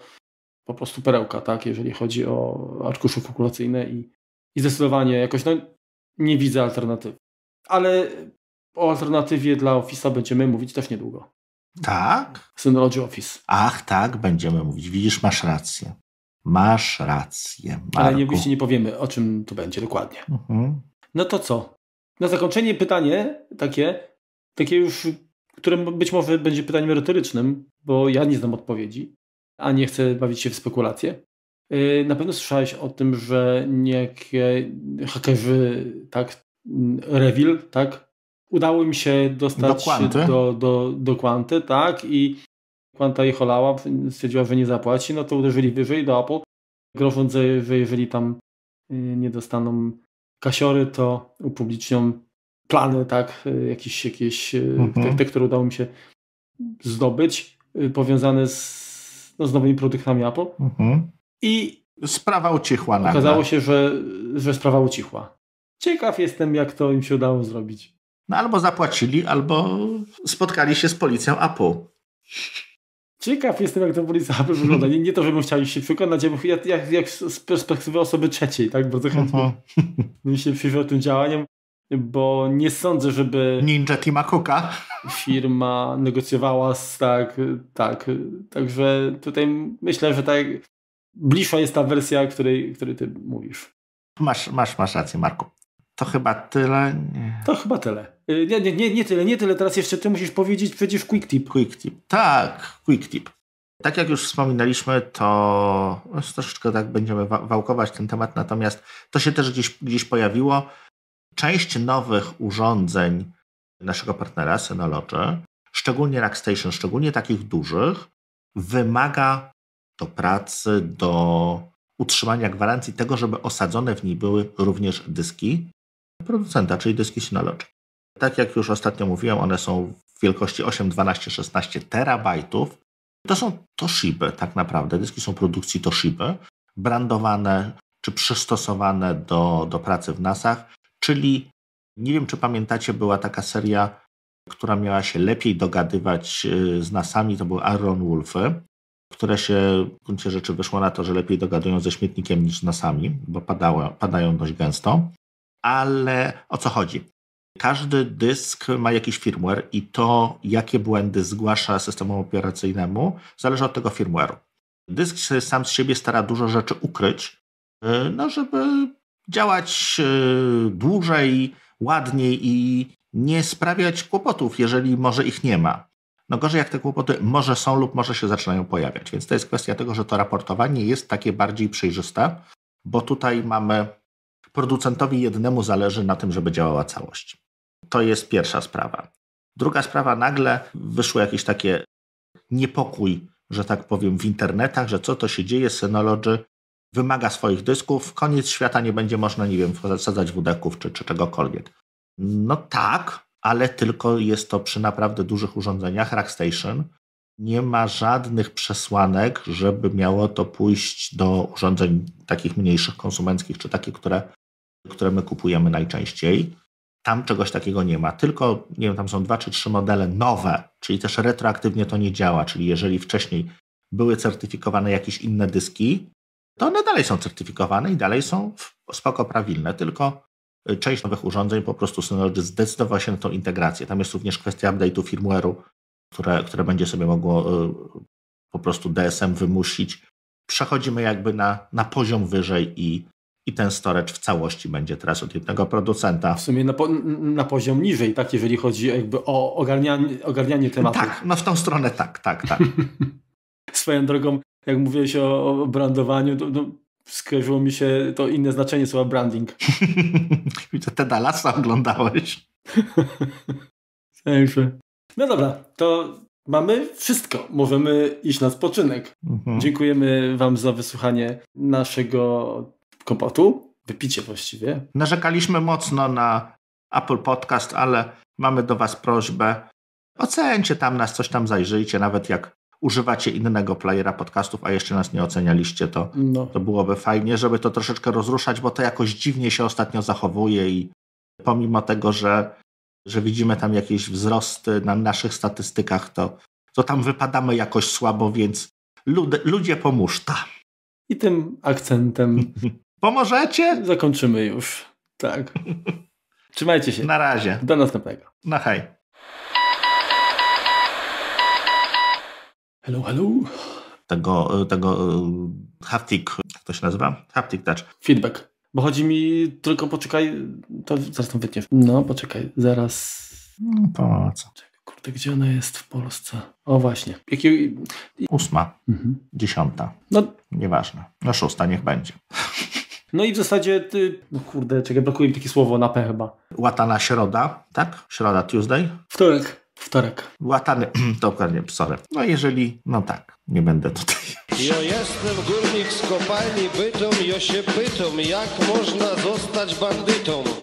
po prostu perełka, tak? jeżeli chodzi o arkusze kalkulacyjne i i zdecydowanie jakoś no, nie widzę alternatywy. Ale o alternatywie dla Office'a będziemy mówić też niedługo. Tak? Synology Office. Ach, tak, będziemy mówić. Widzisz, masz rację. Masz rację. Marku. Ale nie, oczywiście nie powiemy, o czym to będzie dokładnie. Mhm. No to co? Na zakończenie pytanie takie, takie już, które być może będzie pytaniem retorycznym, bo ja nie znam odpowiedzi, a nie chcę bawić się w spekulacje. Y, na pewno słyszałeś o tym, że niejakie hakerzy, tak, Revil, tak, udało im się dostać do, do, do, do Quanty, tak, i Quanta ich holała, stwierdziła, że nie zapłaci, no to uderzyli wyżej do Apple, grożąc, że jeżeli tam y, nie dostaną kasiory, to upublicznią plany, tak, jakieś, jakieś y, mhm. te, te, które udało mi się zdobyć, powiązane z, no, z nowymi produktami Apple. Mhm. I sprawa ucichła nagle. Okazało się, że, że sprawa ucichła. Ciekaw jestem, jak to im się udało zrobić. No albo zapłacili, albo spotkali się z policją Apple. Ciekaw jestem, jak to policja Apple wygląda. Nie, nie to, żebym chciał się przekonać, ja, jak, jak z perspektywy osoby trzeciej, tak? Bardzo chętnie mhm. bym się przyjrzał tym działaniom, bo nie sądzę, żeby... Ninja Tima Firma negocjowała z tak, tak. Także tutaj myślę, że tak bliższa jest ta wersja, której, której ty mówisz. Masz, masz, masz rację, Marku. To chyba tyle. Nie. To chyba tyle. Y, nie, nie, nie, nie tyle, nie tyle. Teraz jeszcze ty musisz powiedzieć przecież quick tip. Quick tip. Tak, quick tip. Tak jak już wspominaliśmy, to troszeczkę tak będziemy wałkować ten temat, natomiast to się też gdzieś, gdzieś pojawiło. Część nowych urządzeń naszego partnera, Synology, szczególnie Rackstation, szczególnie takich dużych, wymaga do pracy, do utrzymania gwarancji tego, żeby osadzone w niej były również dyski producenta, czyli dyski Synology. Tak jak już ostatnio mówiłem, one są w wielkości 8, 12, 16 terabajtów. To są Toshiby tak naprawdę. Dyski są produkcji Toshiby, brandowane czy przystosowane do, do pracy w NASach, czyli nie wiem, czy pamiętacie, była taka seria, która miała się lepiej dogadywać y, z NASami, to były Aaron Wolfy które się w gruncie rzeczy wyszło na to, że lepiej dogadują ze śmietnikiem niż nasami, bo padały, padają dość gęsto. Ale o co chodzi? Każdy dysk ma jakiś firmware i to, jakie błędy zgłasza systemu operacyjnemu, zależy od tego firmware'u. Dysk sam z siebie stara dużo rzeczy ukryć, y, no żeby działać y, dłużej, ładniej i nie sprawiać kłopotów, jeżeli może ich nie ma. No gorzej jak te kłopoty może są lub może się zaczynają pojawiać, więc to jest kwestia tego, że to raportowanie jest takie bardziej przejrzyste, bo tutaj mamy producentowi jednemu zależy na tym, żeby działała całość. To jest pierwsza sprawa. Druga sprawa, nagle wyszło jakieś takie niepokój, że tak powiem, w internetach, że co to się dzieje, Synology wymaga swoich dysków, koniec świata nie będzie można, nie wiem, zasadzać wódeków czy, czy czegokolwiek. No tak, ale tylko jest to przy naprawdę dużych urządzeniach Rackstation. Nie ma żadnych przesłanek, żeby miało to pójść do urządzeń takich mniejszych, konsumenckich, czy takich, które, które my kupujemy najczęściej. Tam czegoś takiego nie ma, tylko nie wiem, tam są dwa czy trzy modele nowe, czyli też retroaktywnie to nie działa. Czyli jeżeli wcześniej były certyfikowane jakieś inne dyski, to one dalej są certyfikowane i dalej są spoko prawilne, tylko Y, część nowych urządzeń po prostu Synology zdecydowała się na tą integrację. Tam jest również kwestia update'u firmware'u, które, które będzie sobie mogło y, po prostu DSM wymusić. Przechodzimy jakby na, na poziom wyżej i, i ten storage w całości będzie teraz od jednego producenta. W sumie na, po, na poziom niżej, tak, jeżeli chodzi jakby o ogarnianie, ogarnianie no tematu. Tak, no w tą stronę tak, tak, tak. Swoją drogą, jak mówiłeś o, o brandowaniu, to, to no, skojarzyło mi się to inne znaczenie słowa branding. to te Dallasa oglądałeś. no dobra, to mamy wszystko. Możemy iść na spoczynek. Mhm. Dziękujemy wam za wysłuchanie naszego kompotu. Wypicie właściwie. Narzekaliśmy mocno na Apple Podcast, ale mamy do was prośbę. Ocencie tam nas, coś tam zajrzyjcie, nawet jak używacie innego playera podcastów, a jeszcze nas nie ocenialiście, to, no. to byłoby fajnie, żeby to troszeczkę rozruszać, bo to jakoś dziwnie się ostatnio zachowuje i pomimo tego, że, że widzimy tam jakieś wzrosty na naszych statystykach, to, to tam wypadamy jakoś słabo, więc lud, ludzie pomóżta. I tym akcentem. Pomożecie? Zakończymy już. Tak. Trzymajcie się. Na razie. Do następnego. Na hej. Hello, hello. Tego, tego y, haptic, jak to się nazywa? Haptic touch. Feedback. Bo chodzi mi, tylko poczekaj, to zaraz tam wytnie. No, poczekaj, zaraz. No, po co? Kurde, gdzie ona jest w Polsce? O właśnie. Jaki... Ósma, mhm. dziesiąta. No. Nieważne. No szósta, niech będzie. No i w zasadzie, ty, no kurde, czekaj, brakuje mi takie słowo na P chyba. Łatana środa, tak? Środa, Tuesday? Wtorek. Wtorek. Łatany, dokładnie, sorry. No jeżeli, no tak, nie będę tutaj. Ja jestem górnik z kopalni Bytom, ja się pytam, jak można zostać bandytą.